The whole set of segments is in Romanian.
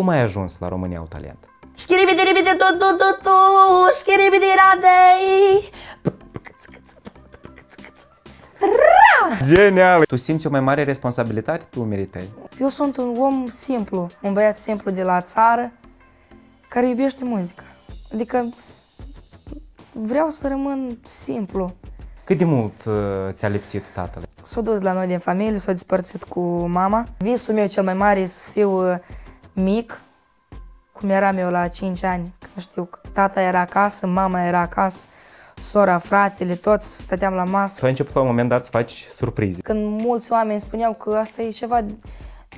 Cum ai ajuns la România au talent? Șchiribidi-ribidi, tu, tu, tu, tu, șchiribidi-radei. Genial! Tu simți o mai mare responsabilitate? Tu meritei. Eu sunt un om simplu, un băiat simplu de la țară, care iubește muzica. Adică vreau să rămân simplu. Cât de mult uh, ți-a lipsit tatăl? S-a dus la noi din familie, s-a despărțit cu mama. Visul meu cel mai mare e să fiu uh, mic, cum eram eu la 5 ani, că știu că tata era acasă, mama era acasă, sora, fratele, toți stăteam la masă. Tu ai început la un moment dat să faci surprize. Când mulți oameni spuneau că asta e ceva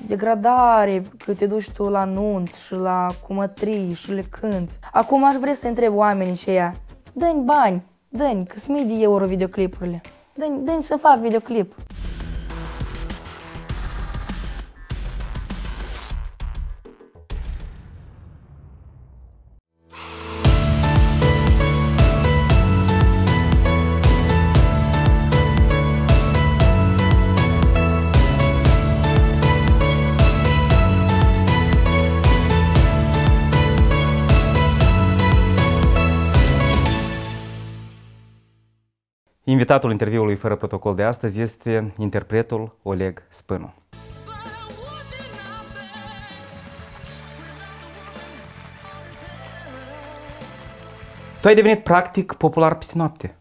degradare, că te duci tu la nunți și la cumătrii și le cânti. Acum aș vrea să întreb oamenii și ea. Dă-mi bani, dă-mi, că sunt mii de euro videoclipurile. Dă-mi, să fac videoclip. Invitatul interviului fără protocol de astăzi este interpretul Oleg Spânu. Tu ai devenit practic popular peste noapte.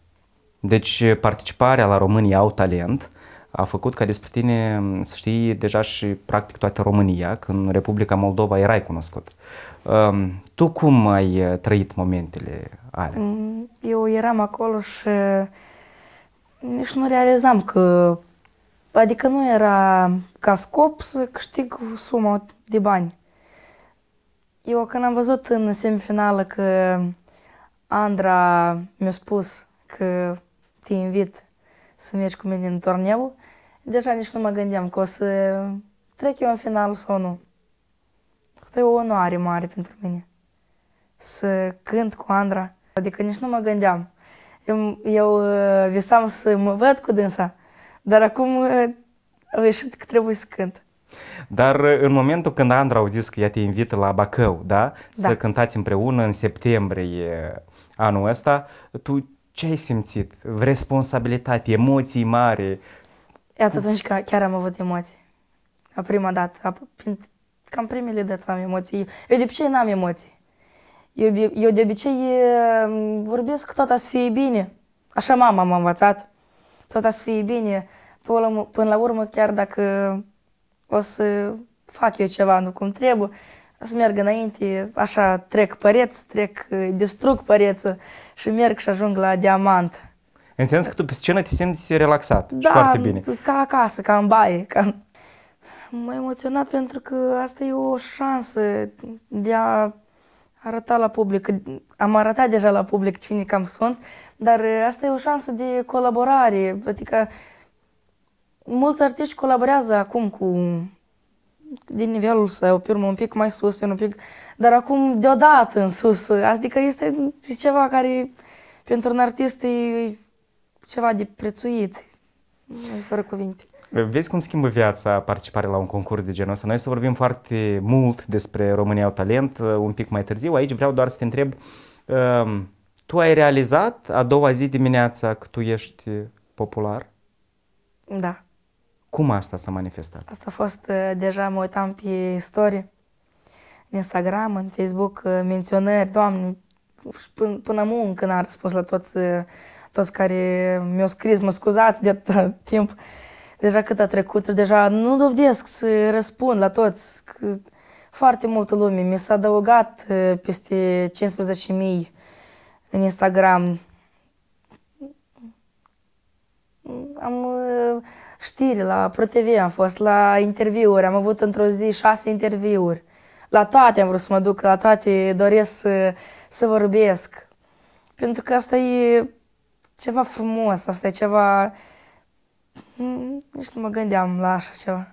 Deci participarea la România au talent a făcut ca despre tine să știi deja și practic toată România, când Republica Moldova erai cunoscut. Tu cum ai uh, trăit momentele alea? Mm, eu eram acolo și nici nu realizam că, adică nu era ca scop să câștig suma de bani. Eu când am văzut în semifinală că Andra mi-a spus că te invit să mergi cu mine în turneu, deja nici nu mă gândeam că o să trec eu în final sau nu. Asta e o onoare mare pentru mine. Să cânt cu Andra, adică nici nu mă gândeam eu, uh, visam să mă văd cu dânsa, dar acum uh, a ieșit că trebuie să cânt. Dar uh, în momentul când Andra au zis că ea te invită la Bacău, da? da. Să cântați împreună în septembrie anul ăsta, tu ce ai simțit? Responsabilitate, emoții mari? Iată, atunci că chiar am avut emoții. La prima dată, cam primele dăți am emoții. Eu de ce n-am emoții. Eu, eu de obicei ehm, vorbesc că tot să fie bine. Așa mama m-a învățat. Tot să fie bine. Până la urmă, chiar dacă o să fac eu ceva nu cum trebuie, o să merg înainte, așa trec păreț, trec, distrug păreță și merg și ajung la diamant. În sens că tu pe scenă te simți relaxat da, și foarte bine. ca acasă, ca în baie. Ca... M-a emoționat pentru că asta e o șansă de a arăta la public, am arătat deja la public cine cam sunt, dar asta e o șansă de colaborare, adică mulți artiști colaborează acum cu din nivelul său, pe urmă un pic mai sus, pe un pic, dar acum deodată în sus, adică este ceva care pentru un artist e ceva de prețuit, fără cuvinte. Vezi cum schimbă viața participare la un concurs de genul ăsta? Noi să vorbim foarte mult despre România au talent uh, un pic mai târziu. Aici vreau doar să te întreb, um, tu ai realizat a doua zi dimineața că tu ești popular? Da. Cum asta s-a manifestat? Asta a fost, uh, deja mă uitam pe istorie, în Instagram, în Facebook, uh, menționări, doamne, până, până muncă n-am răspuns la toți, toți care mi-au scris, mă scuzați de atât timp. Uh, deja cât a trecut deja nu dovedesc să răspund la toți. Foarte multă lume. Mi s-a adăugat peste 15.000 în Instagram. Am știri la ProTV, am fost la interviuri, am avut într-o zi șase interviuri. La toate am vrut să mă duc, la toate doresc să, să vorbesc. Pentru că asta e ceva frumos, asta e ceva nici nu mă gândeam la așa ceva.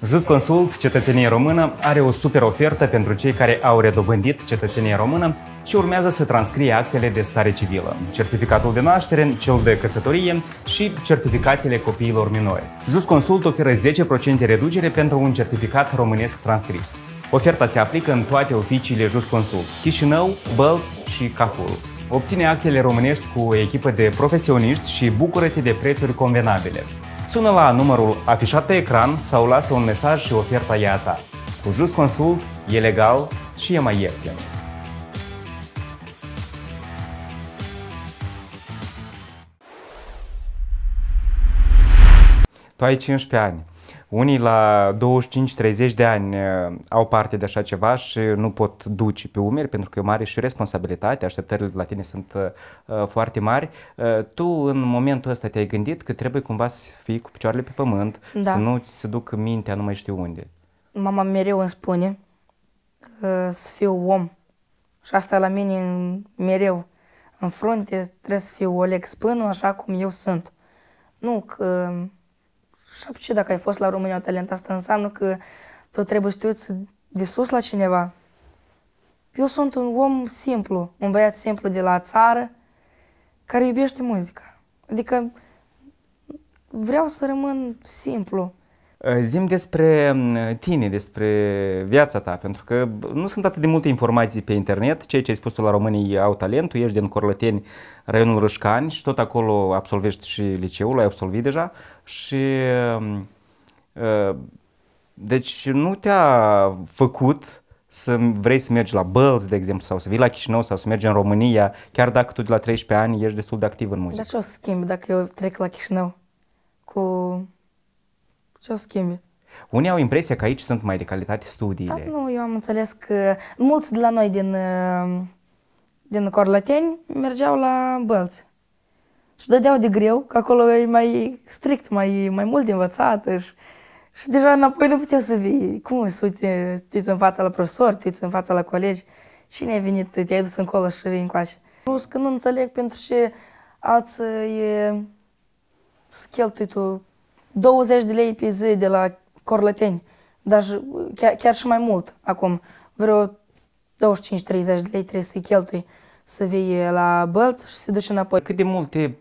ZIS Consult Cetățenie Română are o super ofertă pentru cei care au redobândit cetățenie română și urmează să transcrie actele de stare civilă, certificatul de naștere, cel de căsătorie și certificatele copiilor minori. Just Consult oferă 10% reducere pentru un certificat românesc transcris. Oferta se aplică în toate oficiile Just Consult, Chișinău, Bălți și Cahul. Obține actele românești cu o echipă de profesioniști și bucură-te de prețuri convenabile. Sună la numărul afișat pe ecran sau lasă un mesaj și oferta e a ta. Cu Just Consult e legal și e mai ieftin. Tu ai 15 ani. Unii la 25-30 de ani uh, au parte de așa ceva și nu pot duce pe umeri pentru că e o mare și responsabilitate, așteptările la tine sunt uh, uh, foarte mari. Tu în momentul ăsta te-ai gândit că trebuie cumva să fii cu picioarele pe pământ, da. să nu ți se ducă mintea nu mai știu unde. Mama mereu îmi spune să fiu om și asta la mine mereu în frunte trebuie să fiu Oleg Spânu așa cum eu sunt. Nu că și ce dacă ai fost la România Talent, asta înseamnă că tu trebuie să te de sus la cineva. Eu sunt un om simplu, un băiat simplu de la țară, care iubește muzica. Adică vreau să rămân simplu. Ă, zim despre mm, tine, despre viața ta, pentru că nu sunt atât de multe informații pe internet. Cei ce ai spus tu la românii au talent, tu ești din Corlăteni, raionul Rășcani și tot acolo absolvești și liceul, ai absolvit deja și mm, deci nu te-a făcut să vrei să mergi la Bălți, de exemplu, sau să vii la Chișinău sau să mergi în România, chiar dacă tu de la 13 ani ești destul de activ în muzică. Dar ce o schimb dacă eu trec la Chișinău? Cu... Ce o schimbi? Unii au impresia că aici sunt mai de calitate studiile. Da, nu, eu am înțeles că mulți de la noi din, din Corlăteni mergeau la Bălți și dădeau de greu, că acolo e mai strict, mai, mai mult de învățat și, și deja înapoi nu puteau să vii. Cum să uite, te în fața la profesor, te în fața la colegi, cine ai venit, te-ai dus încolo și vii încoace. Plus că nu înțeleg pentru ce alții e, să cheltui tu 20 de lei pe zi de la corlăteni, dar chiar, chiar și mai mult acum, vreo 25-30 de lei trebuie să-i cheltui să vii la bălți și să duci înapoi. Cât de multe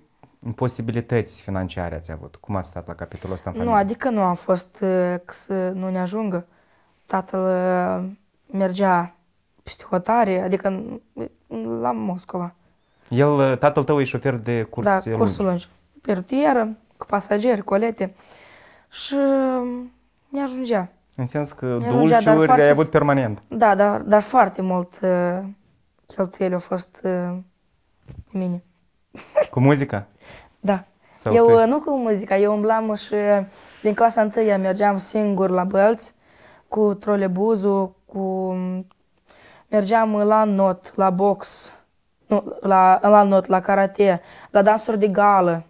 posibilități financiare ați avut? Cum ați stat la capitolul ăsta în familie? Nu, adică nu am fost uh, să nu ne ajungă. Tatăl uh, mergea peste hotare, adică uh, la Moscova. El, tatăl tău e șofer de curs da, lungi. cursul lungi. Pe rutieră, cu pasageri, cu alete. Și ne ajungea. În sens că ajungea dulciuri foarte, ai avut permanent. Da, dar, dar foarte mult cheltuieli au fost pe mine. Cu muzica? Da. Sau eu te... Uh, nu cu muzica, eu umblam și uh, din clasa 1 mergeam singur la bălți, cu trolebuzul, cu... Mm, mergeam la not, la box, nu, la, la not, la karate, la dansuri de gală,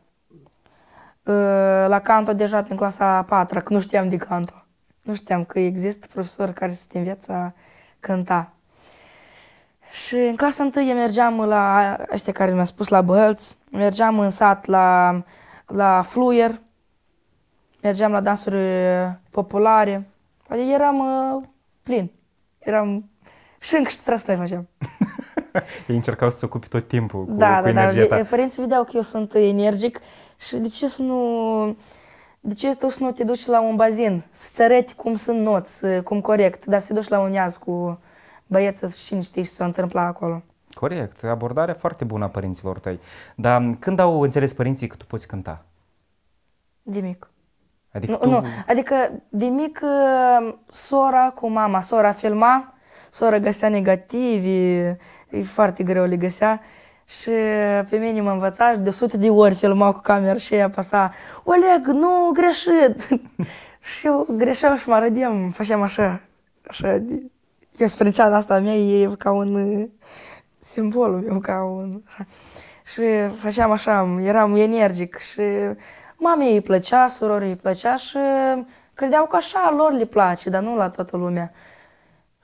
uh, la canto deja prin clasa 4, patra, că nu știam de canto. Nu știam că există profesori care să te învețe cânta. Și în clasa întâi mergeam la aștia care mi-a spus la bălți, mergeam în sat la, la fluier, mergeam la dansuri uh, populare. Adică eram uh, plin. Eram șânc și trăsnăi făceam. Ei încercau să se ocupi tot timpul cu, da, cu da, da. energia da. ta. Părinții vedeau că eu sunt energic și de ce să nu... De ce tu să nu te duci la un bazin, să arăți cum sunt noți, cum corect, dar să te duci la un iaz cu și cine știi ce s-a întâmplat acolo. Corect, abordarea foarte bună a părinților tăi. Dar când au înțeles părinții că tu poți cânta? De mic. Adică, nu, tu... nu. adică de mic uh, sora cu mama, sora filma, sora găsea negativi, e foarte greu le găsea. Și pe mine mă învăța de 100 de ori filmau cu camera și ea apăsa Oleg, nu, greșit! și eu greșeam și mă rădeam, făceam așa, așa, eu spre asta a mea e ca un simbolul meu ca un... Și făceam așa, eram energic și mamei îi plăcea, surorii îi plăcea și credeau că așa lor le place, dar nu la toată lumea.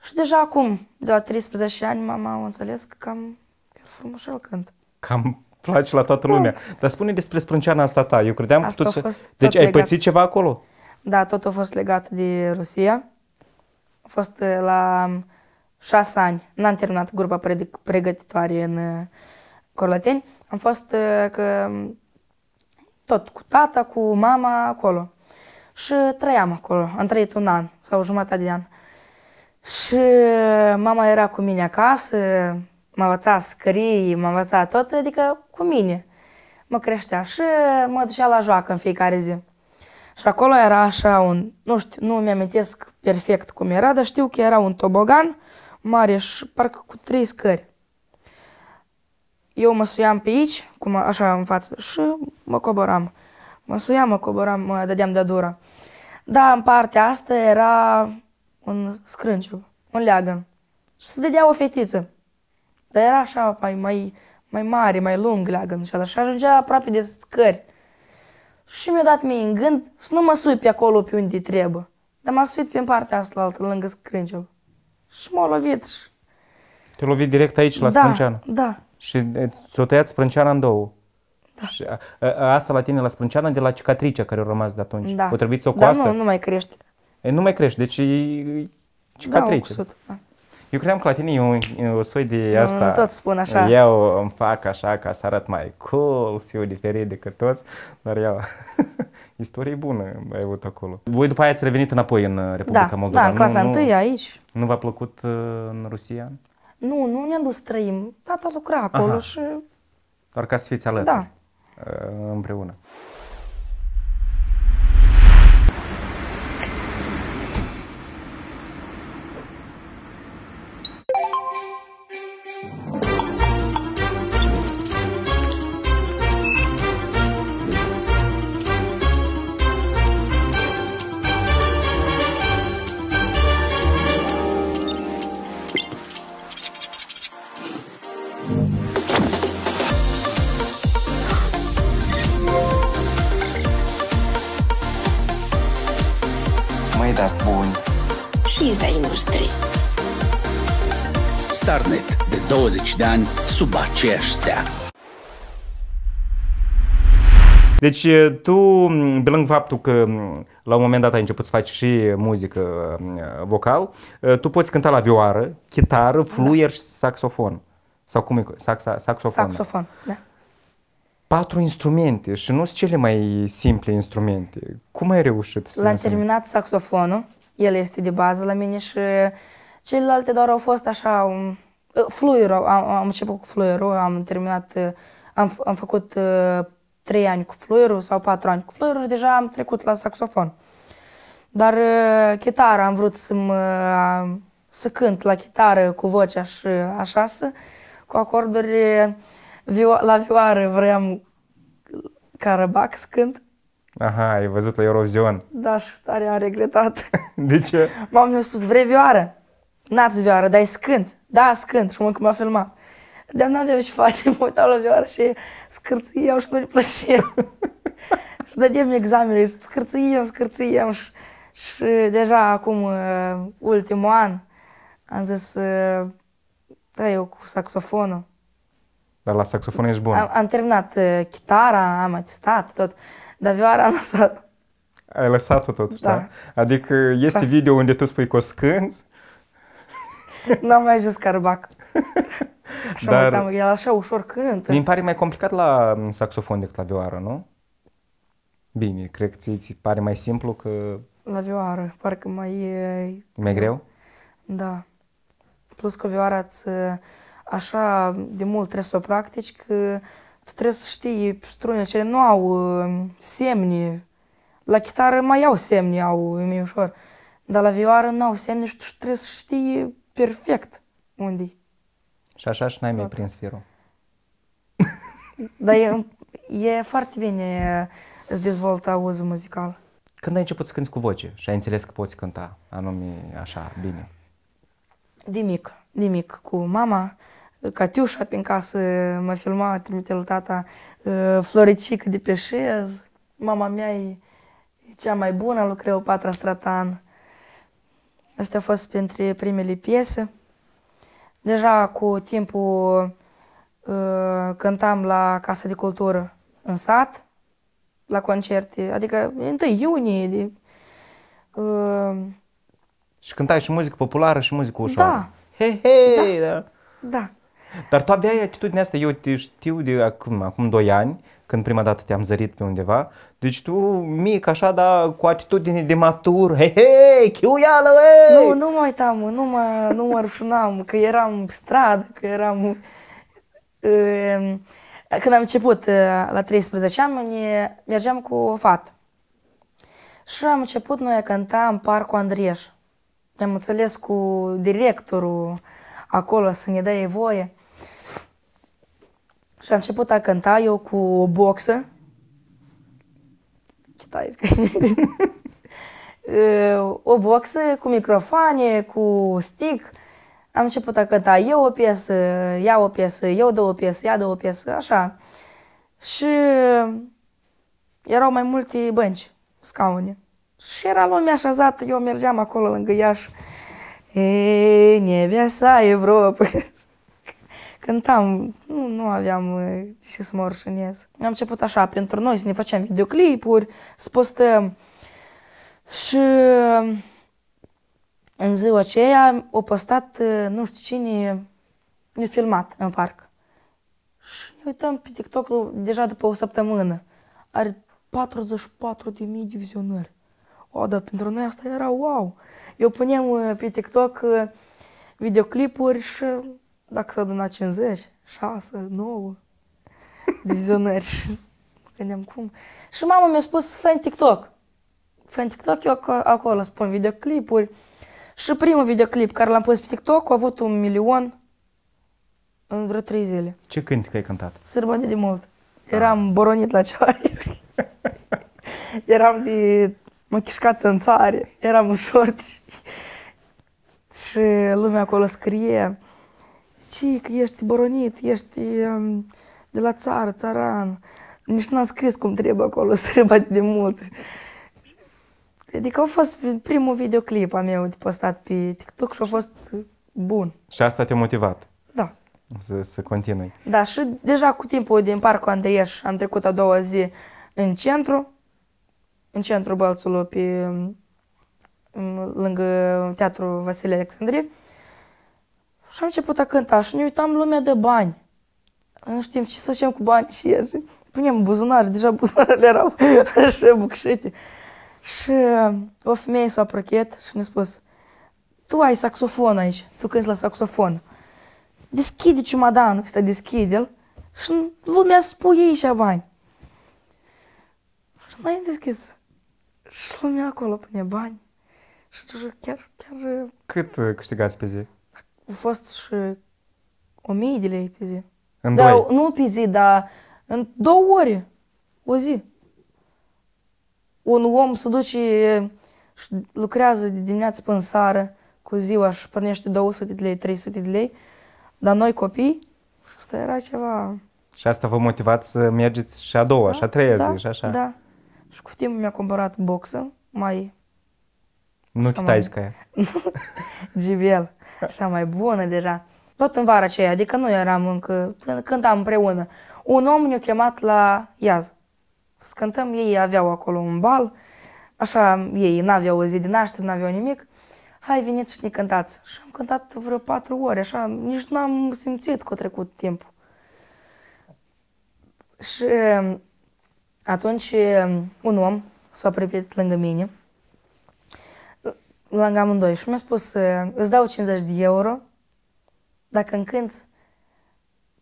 Și deja acum, de la 13 ani, mama a înțeles că cam chiar el cânt. Cam place la toată lumea. Da. Dar spune despre sprânceana asta ta. Eu credeam asta că tu... Fost Deci ai legat. pățit ceva acolo? Da, tot a fost legat de Rusia. A fost eh, la șase ani, n-am terminat grupa pregătitoare în uh, Corlăteni, am fost uh, că, tot cu tata, cu mama acolo. Și trăiam acolo, am trăit un an sau jumătate de an. Și uh, mama era cu mine acasă, mă învăța scrii, mă învăța tot, adică cu mine. Mă creștea și mă ducea la joacă în fiecare zi. Și acolo era așa un, nu știu, nu mi-amintesc perfect cum era, dar știu că era un tobogan mare și parcă cu trei scări. Eu mă suiam pe aici, cum așa în față, și mă coboram. Mă suiam, mă coboram, mă dădeam de dura. Da, în partea asta era un scrânceu, un leagăn. Și se dădea o fetiță. Dar era așa mai, mai, mai mare, mai lung leagăn și așa ajungea aproape de scări. Și mi-a dat mie în gând să nu mă sui pe acolo pe unde trebuie. Dar m-a suit pe partea asta, altă, lângă scrânceu și m-au lovit. Te lovit direct aici, la da, Sprânceană? Da, Și ți-o tăiat Sprânceana în două? Da. Și a, a, asta la tine la Sprânceană de la cicatricea care a rămas de atunci. Da. O trebuie să o coasă? Da, nu, nu mai crește. E, nu mai crește, deci e cicatrice. Da, 100, da. Eu cream că la tine e un, e un soi de mm, asta. Nu, tot spun așa. Eu îmi fac așa ca să arăt mai cool, să fiu diferit decât toți, dar eu istorie bună ai avut acolo. Voi după aia ați revenit înapoi în uh, Republica da, Moldova. Da, în clasa nu, întâi aici. Nu v-a plăcut uh, în Rusia? Nu, nu ne-am dus trăim. Tata lucra acolo Aha. și... Doar ca să fiți alături. Da. Uh, împreună. 30 de ani sub aceeași stea. Deci tu, pe lângă faptul că la un moment dat ai început să faci și muzică vocal, tu poți cânta la vioară, chitară, da. fluier da. și saxofon. Sau cum e? Saxa, saxofon. Saxofon, da. Patru instrumente și nu sunt cele mai simple instrumente. Cum ai reușit să... L-am terminat saxofonul, el este de bază la mine și celelalte doar au fost așa un Uh, Fluero, am, am început cu Fluero, am terminat, uh, am, am făcut uh, trei ani cu fluierul sau patru ani cu fluierul și deja am trecut la saxofon. Dar chitară am vrut să, mă, să cânt la chitară cu vocea și așa, să, cu acorduri vio- la vioară vreau Carabac să cânt. Aha, ai văzut la Eurovision. Da, și tare am regretat. De ce? Mama mi-a spus, vrei vioară? n-ați vioară, dar e scânt. Da, scânt. Și mă cum a filmat. Dar nu aveam ce face, mă uitam la vioară și scârțâiam și nu-i plăcere. și dădeam examenele, scârțâiam, scârțâiam și, și deja acum, uh, ultimul an, am zis, uh, da, eu cu saxofonul. Dar la saxofon ești bun. Am, am terminat uh, chitara, am atestat tot, dar vioara am lăsat. Ai lăsat-o totuși, da? da? Adică este Pas... video unde tu spui că o scânzi, N-am mai ajuns carbac. Așa Dar, mă uitam, el așa ușor cântă. Mi pare mai complicat la mm, saxofon decât la vioară, nu? Bine, cred că ți pare mai simplu că... La vioară, parcă mai... E... Mai greu? Da. Plus că vioara ți așa de mult trebuie să o practici că tu trebuie să știi strunile cele nu au mm, semne. La chitară mai au semne, au e mai ușor. Dar la vioară nu au semne și tu trebuie să știi perfect unde Și așa și n-ai mai prins firul. Dar e, e foarte bine îți dezvoltă auzul muzical. Când ai început să cânti cu voce și ai înțeles că poți cânta anume așa, bine? De mic, de mic, cu mama, Catiușa prin casă mă filma, trimite lui tata floricică de pe șez. Mama mea e cea mai bună lui patra Stratan. Asta a fost printre primele piese. Deja cu timpul uh, cântam la Casa de Cultură în sat, la concerte, adică 1 iunie. De, uh... Și cântai și muzică populară și muzică ușoară. Da. He, he, da. da. da. Dar tu aveai atitudinea asta, eu te știu de acum, acum 2 ani, când prima dată te-am zărit pe undeva. Deci tu mic așa, dar cu atitudine de matur, hei, hei, chiuială, hei! Nu, nu mă uitam, nu mă, nu mă rușunam, că eram stradă, că eram... Ehm, când am început eh, la 13 ani, mergeam cu o fată. Și am început noi a cânta în Parcul Andrieș. Ne-am înțeles cu directorul acolo să ne dea voie. Și am început a cânta eu cu o boxă. Stai, o boxă cu microfoane, cu stick. Am început a cânta eu o piesă, ea o piesă, eu două piese, ea două piese, așa. Și erau mai multe bănci, scaune. Și era lumea așezată, eu mergeam acolo lângă Iași. Ei, nevia Europa. cântam, nu, nu aveam uh, ce să mă rușinez. Am început așa, pentru noi să ne facem videoclipuri, să postăm. Și uh, în ziua aceea o postat, uh, nu știu cine, ne filmat în parc. Și ne uităm pe TikTok deja după o săptămână. Are mii de vizionări. O, dar pentru noi asta era wow! Eu punem pe TikTok videoclipuri și dacă s-a adunat 50, 6, 9 divizionări. Gândeam cum. Și mama mi-a spus, fă TikTok. Fă TikTok, eu acolo spun videoclipuri. Și primul videoclip care l-am pus pe TikTok a avut un milion în vreo trei zile. Ce că ai cântat? Sârba de mult. Ah. Eram ah. boronit la ceaiuri. eram de măchișcață în țară. Eram ușor. și lumea acolo scrie Cic, ești boronit, ești um, de la țară, țaran. Nici n-am scris cum trebuie acolo, sărbat de mult. Adică a fost primul videoclip a meu de postat pe TikTok și a fost bun. Și asta te-a motivat? Da. Să, să continui. Da, și deja cu timpul din Parcul Andrieș am trecut a doua zi în centru, în centrul Bălțului, pe, um, lângă Teatrul Vasile Alexandrie. Și am început a cânta și ne uitam lumea de bani. Nu știm ce să facem cu bani și ieri. Punem buzunare, deja buzunarele erau așa bucșite. Și uh, o femeie s-a prăchet și ne-a spus, tu ai saxofon aici, tu cânti la saxofon. Deschide ciumadanul ăsta, deschide-l și lumea spui ei și bani. Și n-ai deschis. Și lumea acolo pune bani. Și chiar, chiar... Uh, Cât uh, câștigați pe zi? Au fost și o mie de lei pe zi. În da, doi. Nu pe zi, dar în două ore, o zi. Un om se duce și lucrează de dimineață până seară cu ziua și pornește 200 de lei, 300 de lei, dar noi copii, asta era ceva... Și asta vă motivați să mergeți și a doua, da, și a treia da, zi, și așa. Da, și cu timpul mi-a cumpărat boxă, mai... Nu chitajscă. GBL. așa mai bună deja. Tot în vara aceea, adică nu eram încă, cântam împreună. Un om ne-a chemat la Iaz. Să cântăm, ei aveau acolo un bal, așa, ei n-aveau o zi de naștere, n-aveau nimic. Hai, veniți și ne cântați. Și am cântat vreo patru ore, așa, nici nu am simțit că a trecut timpul. Și um, atunci um, un om s-a apropiat lângă mine lângă amândoi și mi-a spus, îți dau 50 de euro dacă încânți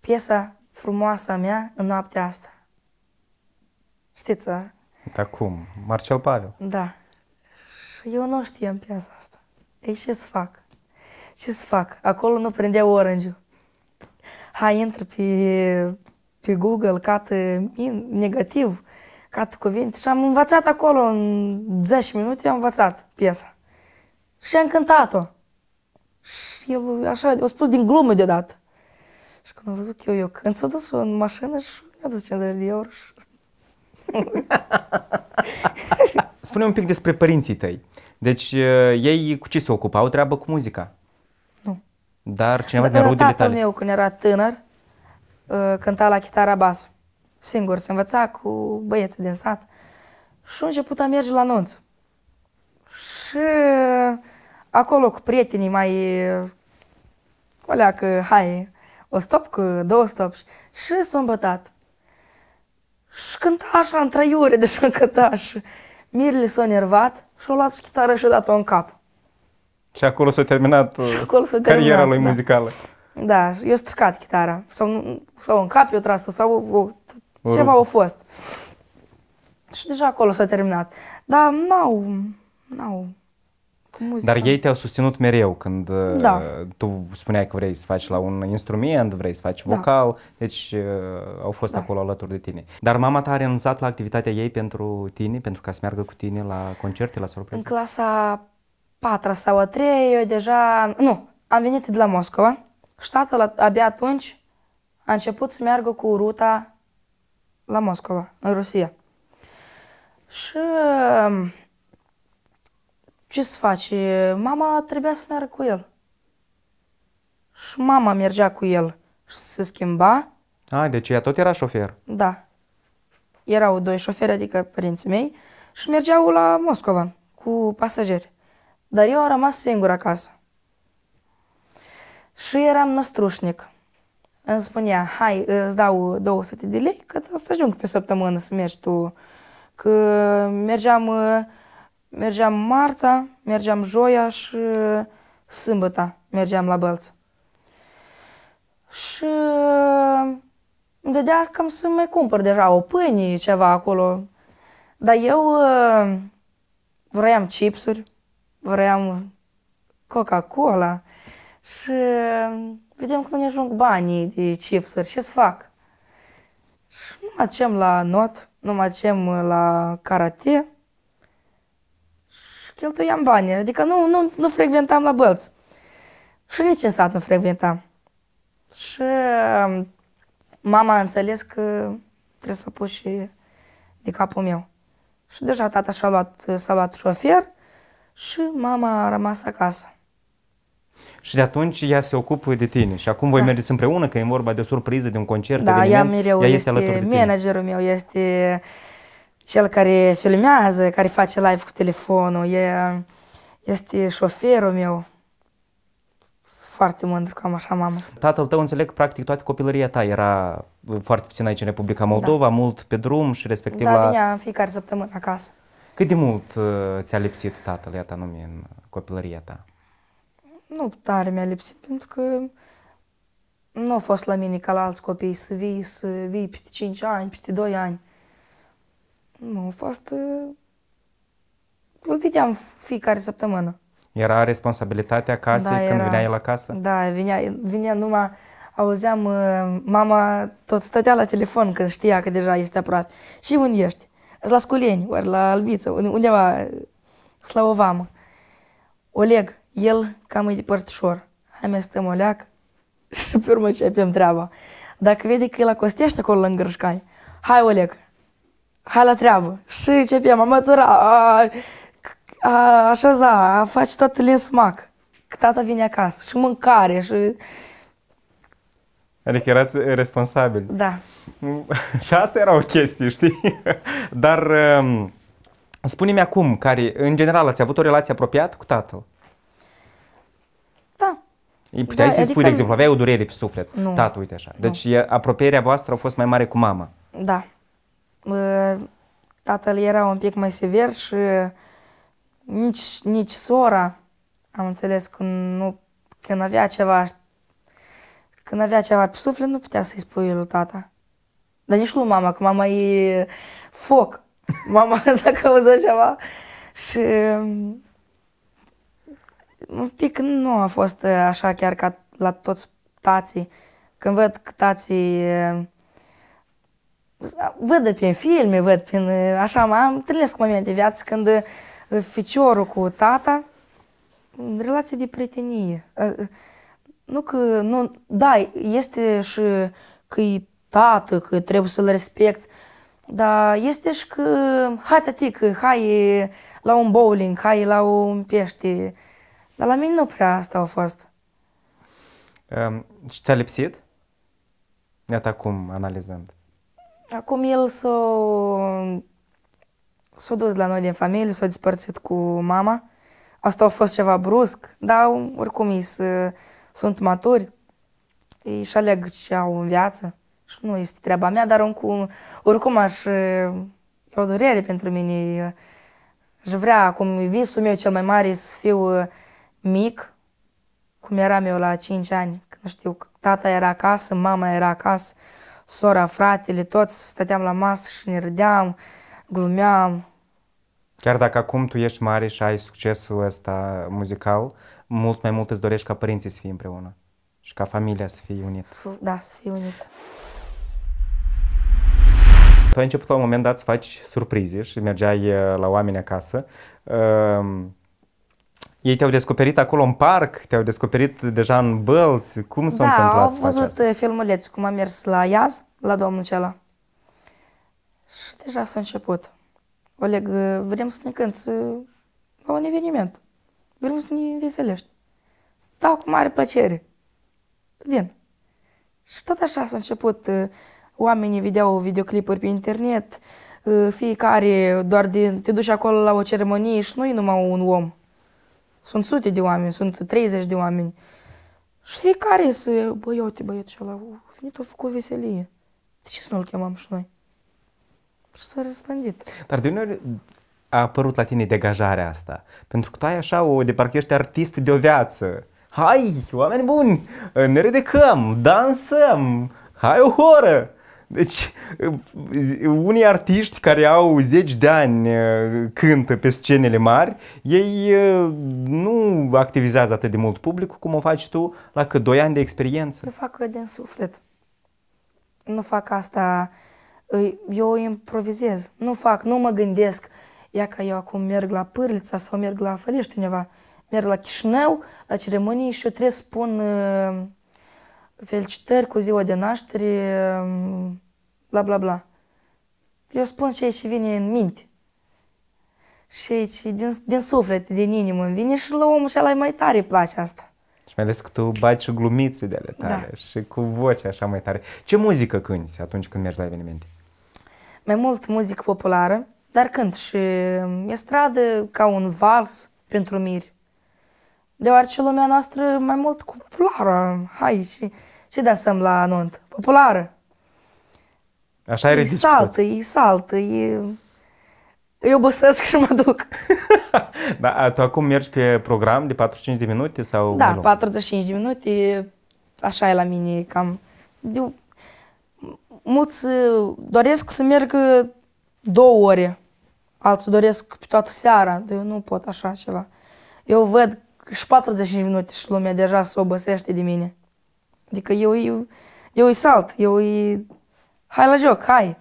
piesa frumoasă mea în noaptea asta. Știți, a? Da cum? Marcel Pavel? Da. Și eu nu știam piesa asta. Ei, ce să fac? Ce să fac? Acolo nu prindea orange Hai, intră pe, pe Google, cat negativ, cat cuvinte și am învățat acolo în 10 minute, am învățat piesa. Și am cântat-o. Și el așa, o spus din glumă deodată. Și când am văzut că eu, eu când s-a dus în mașină și mi-a dus 50 de euro. Și... Spune un pic despre părinții tăi. Deci uh, ei cu ce se ocupau? Treabă cu muzica? Nu. Dar cineva da, din rudele tale? meu când era tânăr uh, cânta la chitară bas. Singur, se învăța cu băieții din sat. Și a început a merge la nunț. Și acolo cu prietenii mai O leacă, că hai, o stop cu două stop și s-a îmbătat. Și cânta așa în trei ore, deci cânta și Mirele s-a nervat și a luat și chitară și a dat-o în cap. Și acolo s-a terminat uh, acolo s-a cariera terminat, lui da. muzicală. Da, eu stricat chitara. Sau, sau în cap eu tras sau o, o, ceva a fost. Și deja acolo s-a terminat. Dar n-au, n-au cu muzica. Dar ei te-au susținut mereu când da. Uh, tu spuneai că vrei să faci la un instrument, vrei să faci da. vocal, da. deci uh, au fost da. acolo alături de tine. Dar mama ta a renunțat la activitatea ei pentru tine, pentru ca să meargă cu tine la concerte, la surprize. În clasa 4 sau a 3 eu deja, nu, am venit de la Moscova și tatăl abia atunci a început să meargă cu ruta la Moscova, în Rusia. Și um, ce să faci? Mama trebuia să meargă cu el. Și mama mergea cu el și se schimba. A, deci ea tot era șofer. Da. Erau doi șoferi, adică părinții mei, și mergeau la Moscova cu pasageri. Dar eu am rămas singur acasă. Și eram năstrușnic. Îmi spunea, hai, îți dau 200 de lei, că să ajung pe săptămână să mergi tu. Că mergeam uh, mergeam marța, mergeam joia și sâmbăta mergeam la bălți. Și îmi dădea cam să mai cumpăr deja o pâine, ceva acolo. Dar eu uh, vroiam chipsuri, vroiam Coca-Cola și uh, vedem că nu ne ajung banii de chipsuri. Ce să fac? Și nu mă la not, nu mă uh, la karate, cheltuiam bani, adică nu, nu, nu frecventam la bălți. Și nici în sat nu frecventam. Și um, mama a înțeles că trebuie să pun și de capul meu. Și deja tata și-a luat, s-a luat șofer și mama a rămas acasă. Și de atunci ea se ocupă de tine. Și acum voi da. mergeți împreună, că e vorba de o surpriză, de un concert, Da, de eveniment. ea mereu ea este, este alături de managerul tine. meu, este cel care filmează, care face live cu telefonul, e, este șoferul meu. foarte mândru că am așa mamă. Tatăl tău, înțeleg, practic toată copilăria ta era uh, foarte puțin aici în Republica Moldova, da. mult pe drum și respectiv da, la... Da, vinea în fiecare săptămână acasă. Cât de mult uh, ți-a lipsit tatăl, iată, nume în copilăria ta? Nu tare mi-a lipsit, pentru că nu a fost la mine ca la alți copii să vii, să vii peste 5 ani, peste 2 ani. Nu, a fost... Uh, îl vedeam fiecare săptămână. Era responsabilitatea casei da, când era, veneai la casă? Da, vinea, vinea numai, auzeam, uh, mama tot stătea la telefon când știa că deja este aproape. Și unde ești? la Sculeni, ori la Albiță, undeva, Slavovamă. Oleg, el cam e părtușor. Hai mai stăm o leac și pe urmă ce treaba. Dacă vede că el acostește acolo lângă Râșcani, hai Oleg, hai la treabă. Și începeam a mătura, așa za, așeza, a face tot în smac. Că tata vine acasă și mâncare și... Adică erați responsabil. Da. și asta era o chestie, știi? Dar um, spune-mi acum, care, în general, ați avut o relație apropiată cu tatăl? Da. Puteai da, să adică... spui, de adică- exemplu, aveai o durere pe suflet. Nu. Tată, uite așa. Deci nu. apropierea voastră a fost mai mare cu mama. Da tatăl era un pic mai sever și nici, nici sora, am înțeles, că nu, când avea ceva când avea ceva pe suflet, nu putea să-i spui lui tata. Dar nici lui mama, că mama e foc. Mama, dacă auză ceva. Și un pic nu a fost așa chiar ca la toți tații. Când văd că tații văd prin filme, văd prin așa, mă întâlnesc momente de viață când feciorul cu tata, relație de prietenie. Nu că, nu, da, este și că e tată, că trebuie să-l respecti, dar este și că, hai că hai la un bowling, hai la un pește. Dar la mine nu prea asta a fost. Um, și ți-a lipsit? Iată acum, analizând. Acum el s-a s-a dus la noi din familie, s-a dispărțit cu mama. Asta a fost ceva brusc, dar oricum ei sunt maturi, ei își aleg ce au în viață și nu este treaba mea, dar oricum, oricum aș, e o durere pentru mine. Aș vrea, acum visul meu cel mai mare să fiu mic, cum eram eu la 5 ani, când știu că tata era acasă, mama era acasă, sora, fratele, toți stăteam la masă și ne râdeam, glumeam. Chiar dacă acum tu ești mare și ai succesul ăsta muzical, mult mai mult îți dorești ca părinții să fie împreună și ca familia să fie unită. Da, să fie unită. Tu ai început la un moment dat să faci surprize și mergeai uh, la oameni acasă. Uh, ei te-au descoperit acolo în parc? Te-au descoperit deja în bălți? Cum s-a da, întâmplat au văzut filmuleți cum am mers la Iaz, la domnul acela. Și deja s-a început. Oleg, vrem să ne cânți uh, la un eveniment. Vrem să ne veselești. Da, cu mare plăcere. Vin. Și tot așa s-a început. Uh, oamenii vedeau videoclipuri pe internet, uh, fiecare doar din... Te duci acolo la o ceremonie și nu e numai un om. Sunt sute de oameni, sunt 30 de oameni. Și fiecare să, băi, uite, și ăla, venit, a făcut veselie. De ce să nu-l chemăm și noi? Și s-a răspândit. Dar de uneori a apărut la tine degajarea asta? Pentru că tu ai așa o, de parcă ești artist de o viață. Hai, oameni buni, ne ridicăm, dansăm, hai o horă! Deci, unii artiști care au zeci de ani uh, cântă pe scenele mari, ei uh, nu activizează atât de mult publicul cum o faci tu la cât doi ani de experiență. Eu fac din suflet. Nu fac asta, eu improvizez. Nu fac, nu mă gândesc, ia că eu acum merg la Pârlița sau merg la Fălești undeva, merg la Chișinău, la ceremonii și eu trebuie să spun uh, felicitări cu ziua de naștere, bla bla bla. Eu spun ce și vine în minte. Și aici, din, din suflet, din inimă vine și la omul și la mai tare îi place asta. Și mai ales că tu baci glumițe de ale da. tale da. și cu voce așa mai tare. Ce muzică cânti atunci când mergi la evenimente? Mai mult muzică populară, dar cânt și stradă ca un vals pentru miri. Deoarece lumea noastră mai mult populară, hai și ce dansăm la anunt? Populară. Așa e ridici saltă, îi saltă, îi... Eu obosesc și mă duc. da, tu acum mergi pe program de 45 de minute sau... Da, 45 de minute, așa e la mine, cam... De... Mulți uh, doresc să merg uh, două ore, alții doresc pe toată seara, dar eu nu pot așa ceva. Eu văd și 45 minute și lumea deja se obosește de mine. Adică eu, eu, eu îi salt, eu îi... Hai la joc, hai!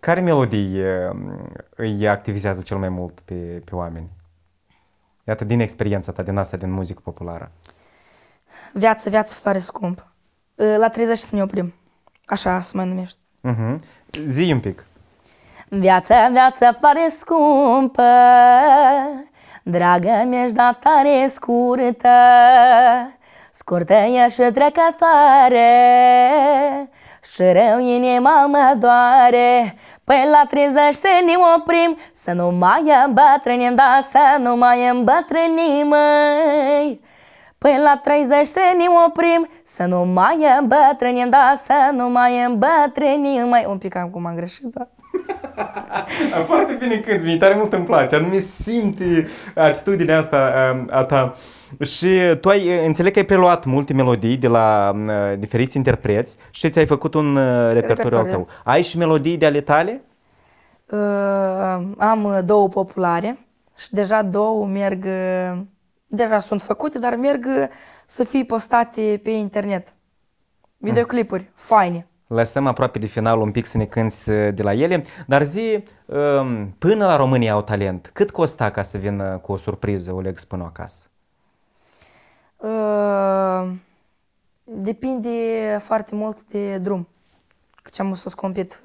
Care melodii um, îi activizează cel mai mult pe, pe oameni? Iată, din experiența ta, din asta, din muzică populară. Viață, viață floare scump. Ă, la 30 să ne oprim. Așa se mai numește. Uh-huh. Mhm. Zi un pic. Viața, viața floare scumpă, Dragă mi-ești, dar tare scurtă, Scurtă-i și trec afară Și rău inima mă doare Păi la 30 să ne oprim Să nu mai îmbătrânim Da, să nu mai îmbătrânim măi. Păi la 30 să ne oprim Să nu mai îmbătrânim Da, să nu mai îmbătrânim mai. Un pic am cum am greșit, da Foarte bine cânti, mi tare mult îmi place Anume simte atitudinea asta um, a ta și tu ai, înțeleg că ai preluat multe melodii de la uh, diferiți interpreți și ți-ai făcut un uh, repertoriu al tău. Ai și melodii de ale tale? Uh, am două populare și deja două merg, uh, deja sunt făcute, dar merg uh, să fie postate pe internet. Mm. Videoclipuri, mm. faine. Lăsăm aproape de final un pic să ne cânți uh, de la ele, dar zi, um, până la România au talent, cât costa ca să vină cu o surpriză Oleg Spânu acasă? Ă, depinde foarte mult de drum, ce am să complet.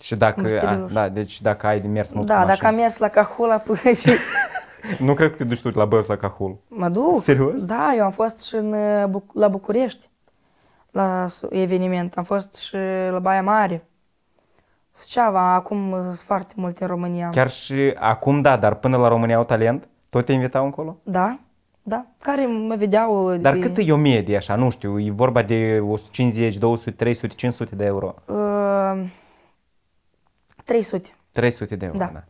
Și dacă, a, da, deci dacă ai de mers mult Da, dacă am mers la Cahula până și... nu cred că te duci tu la băs la Cahul. Mă duc. Serios? Da, eu am fost și în, uh, la București, la eveniment. Am fost și la Baia Mare. Suceava, acum sunt foarte multe în România. Chiar și acum, da, dar până la România au talent, tot te invitau încolo? Da. Da, care mă vedeau... Dar cât e o medie așa, nu știu, e vorba de 150, 200, 300, 500 de euro? Uh, 300. 300 de euro, da. da.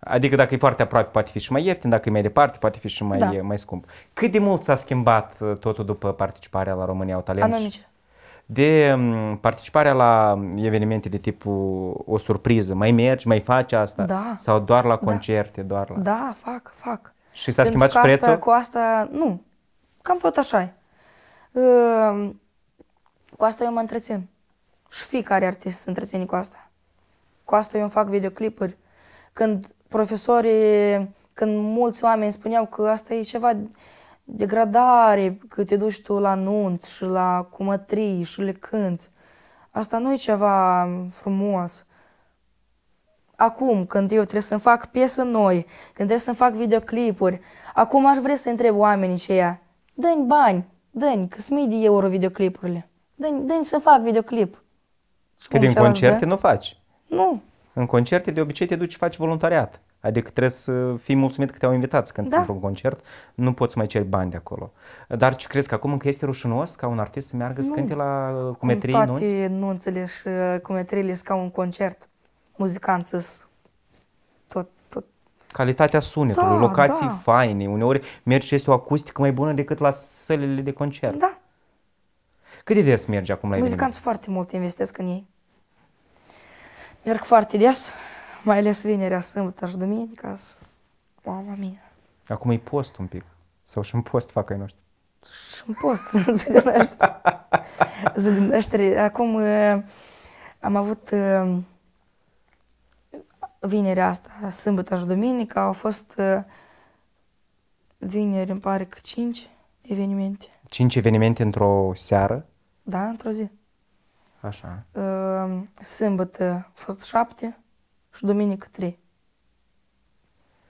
Adică dacă e foarte aproape, poate fi și mai ieftin, dacă e mai departe, poate fi și mai, da. mai scump. Cât de mult s-a schimbat ă, totul după participarea la România au talent? Anonice. De participarea la evenimente de tipul o surpriză, mai mergi, mai faci asta? Da. Sau doar la da. concerte? Da, doar la... da fac, fac. Și s-a schimbat și prețul? Asta, cu asta, nu, cam tot așa e. Ehm, cu asta eu mă întrețin. Și fiecare artist se întreține cu asta. Cu asta eu îmi fac videoclipuri. Când profesorii, când mulți oameni spuneau că asta e ceva degradare, că te duci tu la nunți și la cumătrii și le cânți. Asta nu e ceva frumos acum, când eu trebuie să-mi fac piese noi, când trebuie să-mi fac videoclipuri, acum aș vrea să întreb oamenii ce ea. dă bani, dă-mi, că mii de euro videoclipurile. Dă-mi, dă să fac videoclip. Și că din concerte da? nu faci. Nu. În concerte de obicei te duci și faci voluntariat. Adică trebuie să fii mulțumit că te-au invitat când da. într-un concert, nu poți mai ceri bani de acolo. Dar ce crezi că acum încă este rușinos ca un artist să meargă să cânte la uh, cumetrii nu? Toate nu înțelegi uh, cumetriile ca un concert muzicant tot, tot. Calitatea sunetului, da, locații da. faine, uneori mergi și este o acustică mai bună decât la sălile de concert. Da. Cât de des mergi acum la Muzicanți foarte mult investesc în ei. Merg foarte des, mai ales vinerea, sâmbătă și duminica. Mama mea. Acum e post un pic. Sau și în post fac ai noștri. Și în post, să naștere. Acum eh, am avut eh, vinerea asta, sâmbătă și duminică, au fost uh, vineri, îmi pare că cinci evenimente. Cinci evenimente într-o seară? Da, într-o zi. Așa. Uh, sâmbătă au fost șapte și duminică trei.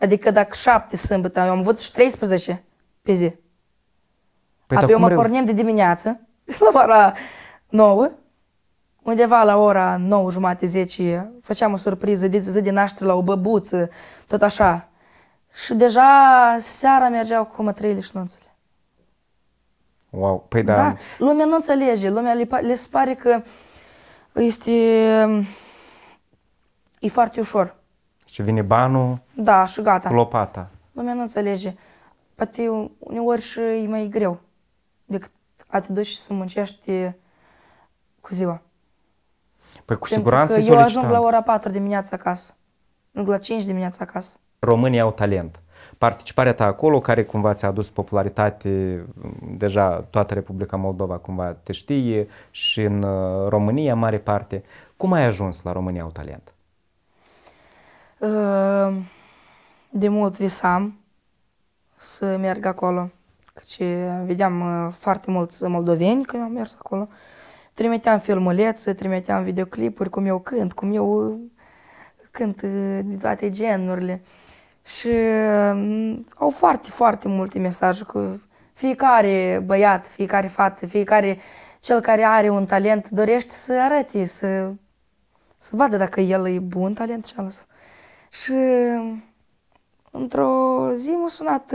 Adică dacă șapte sâmbătă, eu am avut și 13 pe zi. Păi Apoi eu mă reu... pornim de dimineață, la ora nouă, Undeva la ora 9, jumate, 10, făceam o surpriză, de zi de naștere la o băbuță, tot așa. Și deja seara mergeau cu mătrăile și nunțele. Wow, păi da. da. Lumea nu înțelege, lumea le, le pare că este... e foarte ușor. Și vine banul da, și gata. lopata. Lumea nu înțelege. Poate uneori și e mai greu decât a te duci să muncești cu ziua. Păi cu Pentru siguranță că eu ajung la ora 4 dimineața acasă, nu la 5 dimineața acasă. Românii au talent. Participarea ta acolo, care cumva ți-a adus popularitate, mm, deja toată Republica Moldova cumva te știe și în uh, România mare parte. Cum ai ajuns la România au talent? Ehm, de mult visam să merg acolo, căci vedeam uh, foarte mulți moldoveni că am mers acolo. Trimiteam filmulețe, trimiteam videoclipuri, cum eu cânt, cum eu uh, cânt uh, de toate genurile. Și uh, au foarte, foarte multe mesaje cu fiecare băiat, fiecare fată, fiecare cel care are un talent dorește să arate, să, să vadă dacă el e bun talent și ales. Și într-o zi m-a sunat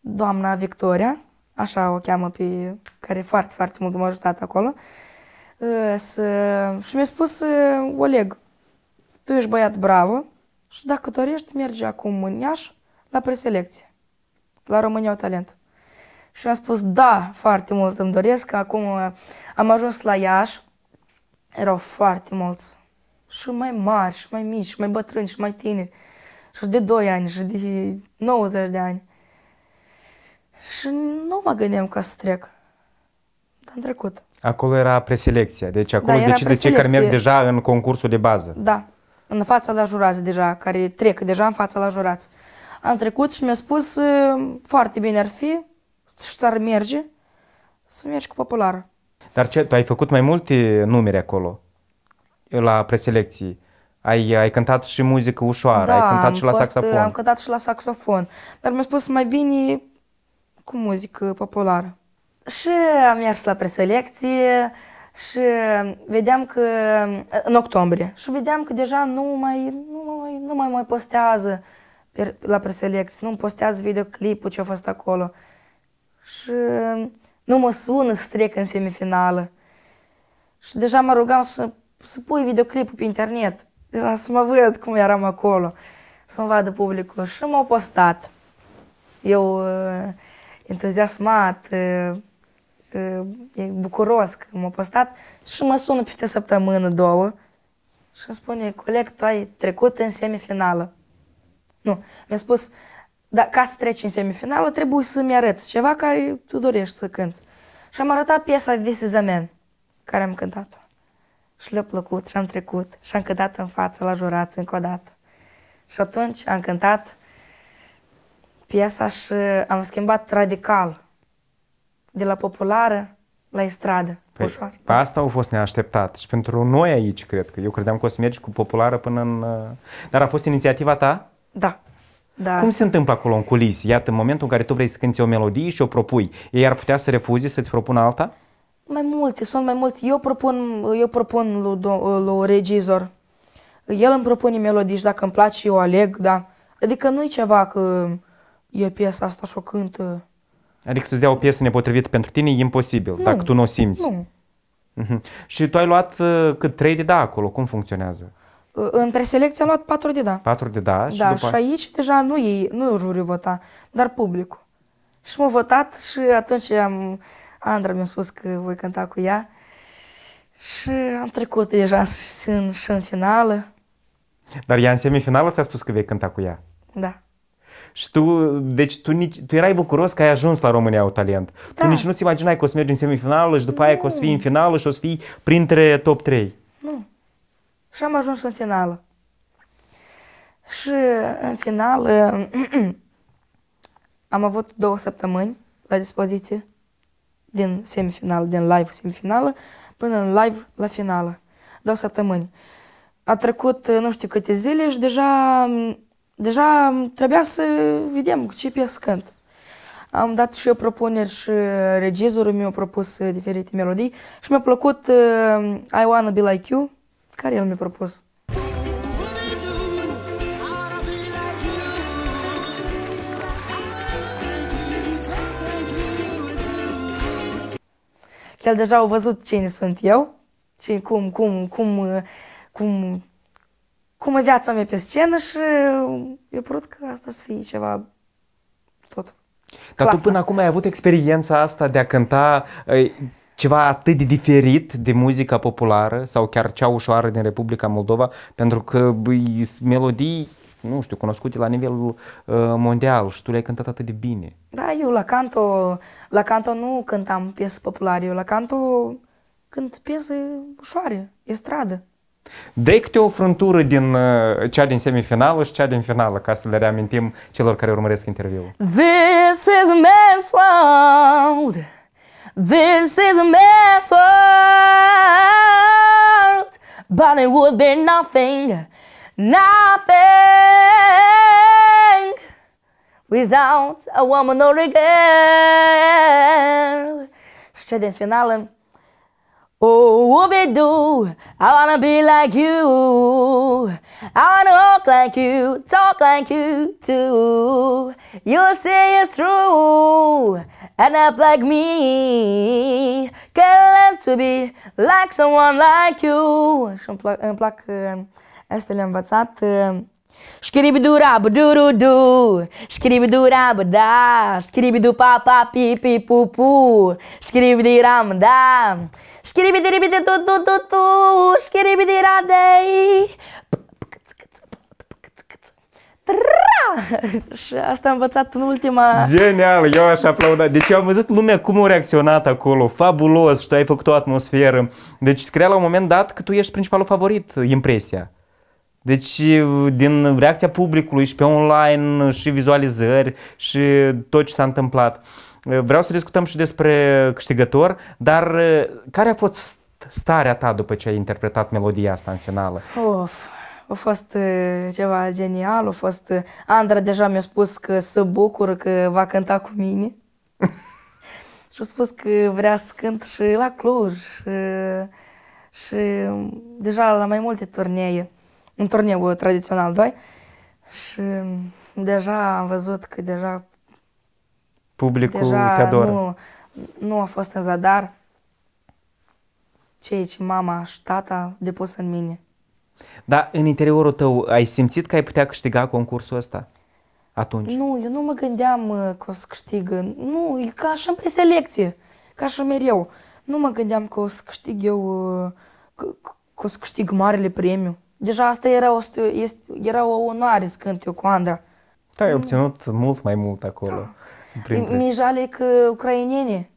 doamna Victoria așa o cheamă pe care foarte, foarte mult m-a ajutat acolo. Ă, să... Și mi-a spus ă, Oleg, tu ești băiat bravo și dacă dorești, mergi acum în Iași la preselecție, la România o talent. Și am spus, da, foarte mult îmi doresc, că acum ă, am ajuns la Iași, erau foarte mulți, și mai mari, și mai mici, și mai bătrâni, și mai tineri, și de 2 ani, și de 90 de ani. Și nu mă gândeam ca să trec. Dar am trecut. Acolo era preselecția, deci acolo da, se decide cei care merg deja în concursul de bază. Da, în fața la jurați deja, care trec deja în fața la jurați. Am trecut și mi-a spus foarte bine ar fi și ar merge să mergi cu populară. Dar ce, tu ai făcut mai multe numere acolo, la preselecții. Ai, ai cântat și muzică ușoară, da, ai cântat și la fost, saxofon. am cântat și la saxofon. Dar mi-a spus mai bine cu muzică populară. Și am mers la preselecție și vedeam că, în octombrie, și vedeam că deja nu mai, nu mai, nu mai, mai postează la preselecție, nu postează videoclipul ce a fost acolo. Și nu mă sună să trec în semifinală. Și deja mă rugam să, să pui videoclipul pe internet. Deja să mă văd cum eram acolo, să mă vadă publicul. Și m-au postat. Eu entuziasmat, bucuros că m-a postat și mă sună peste o săptămână, două și îmi spune, coleg, tu ai trecut în semifinală. Nu, mi-a spus, da, ca să treci în semifinală trebuie să-mi arăți ceva care tu dorești să cânti. Și am arătat piesa This is a Man, care am cântat-o. Și le-a plăcut și am trecut și am cântat în față la jurați încă o dată. Și atunci am cântat piesa și am schimbat radical de la populară la estradă. Păi, ușor. Pe asta au fost neașteptat și pentru noi aici, cred că. Eu credeam că o să mergi cu populară până în... Uh, Dar a fost inițiativa ta? Da. Da. Cum se întâmplă acolo în culis? Iată, în momentul în care tu vrei să cânti o melodie și o propui, ei ar putea să refuzi să-ți propună alta? Mai multe, sunt mai multe. Eu propun, eu propun lui, lui regizor. El îmi propune melodii și dacă îmi place, eu aleg, da. Adică nu e ceva că e piesa asta și o cântă. Adică să-ți dea o piesă nepotrivită pentru tine e imposibil, nu, dacă tu nu o simți. Nu. Uh-huh. Și tu ai luat uh, cât? Trei de da acolo, cum funcționează? Uh, în preselecție am luat patru de da. Patru de da și Da, după... și aici deja nu e, nu e juriu vota, dar publicul. Și m-a votat și atunci am, Andra mi-a spus că voi cânta cu ea. Și am trecut deja în, și în finală. Dar ea în semifinală ți-a spus că vei cânta cu ea? Da. Și tu, deci tu, nici, tu erai bucuros că ai ajuns la România au talent. Da. Tu nici nu-ți imaginai că o să mergi în semifinală și după nu. aia că o să fii în finală și o să fii printre top 3. Nu. Și am ajuns în finală. Și în finală am avut două săptămâni la dispoziție din semifinală, din live semifinală, până în live la finală. Două săptămâni. A trecut nu știu câte zile și deja deja mm, trebuia să vedem ce piesă cânt. Am dat și eu propuneri și uh, regizorul mi-a propus uh, diferite melodii și mi-a plăcut uh, I Wanna Be Like You, care el mi-a propus. El deja au văzut cine sunt eu, cine, cum, cum, cum, cum cum e viața mea pe scenă și eu părut că asta să fie ceva tot. Dar tu până acum ai avut experiența asta de a cânta ceva atât de diferit de muzica populară sau chiar cea ușoară din Republica Moldova, pentru că melodii, nu știu, cunoscute la nivelul mondial și tu le-ai cântat atât de bine. Da, eu la canto, la canto nu cântam piese populare, eu la canto cânt piese ușoare, stradă. Dă câte o frântură din uh, cea din semifinală și cea din finală, ca să le reamintim celor care urmăresc interviul. This is man's world. This is man's world. But it would be nothing, nothing without a woman or a girl. Și cea din finală, Oh, whoopie doo, I wanna be like you. I wanna walk like you, talk like you too. You'll say it's true, and act like me. can learn to be like someone like you. Și îmi plac, îmi plac um, asta le-am învățat. Um, șcribidura, buduru, du, șcribidura, da, șcribidu, pa, pa, pi, pi, pu, pu, șcribidiram, da. Șchiribidiribidir tu tu tu tu, șchiribidiradei. Și asta am învățat în ultima... Genial, eu aș aplauda. Deci eu am văzut lumea cum a reacționat acolo, fabulos, și tu ai făcut o atmosferă. Deci crea la un moment dat că tu ești principalul favorit, impresia. Deci din reacția publicului și pe online și vizualizări și tot ce s-a întâmplat. Vreau să discutăm și despre câștigător, dar uh, care a fost starea ta după ce ai interpretat melodia asta în finală? Of, a fost uh, ceva genial, a fost... Uh, Andra deja mi-a spus că se bucură că va cânta cu mine. și a spus că vrea să cânt și la Cluj și, și deja la mai multe turnee, un turneu tradițional doi. Și deja am văzut că deja Publicul Deja te adoră. Nu, nu a fost în zadar ceea ce mama și tata depus în mine. Dar în interiorul tău ai simțit că ai putea câștiga concursul ăsta? Atunci. Nu, eu nu mă gândeam uh, că o să câștig. Nu, e ca și în preselecție, ca și mereu. Nu mă gândeam că o să câștig eu, uh, că, că o să câștig marele premiu. Deja asta era o, era o onoare să cânt eu cu Andra. Da, ai mm. obținut mult mai mult acolo. Da. Mi-e jale că ucrainene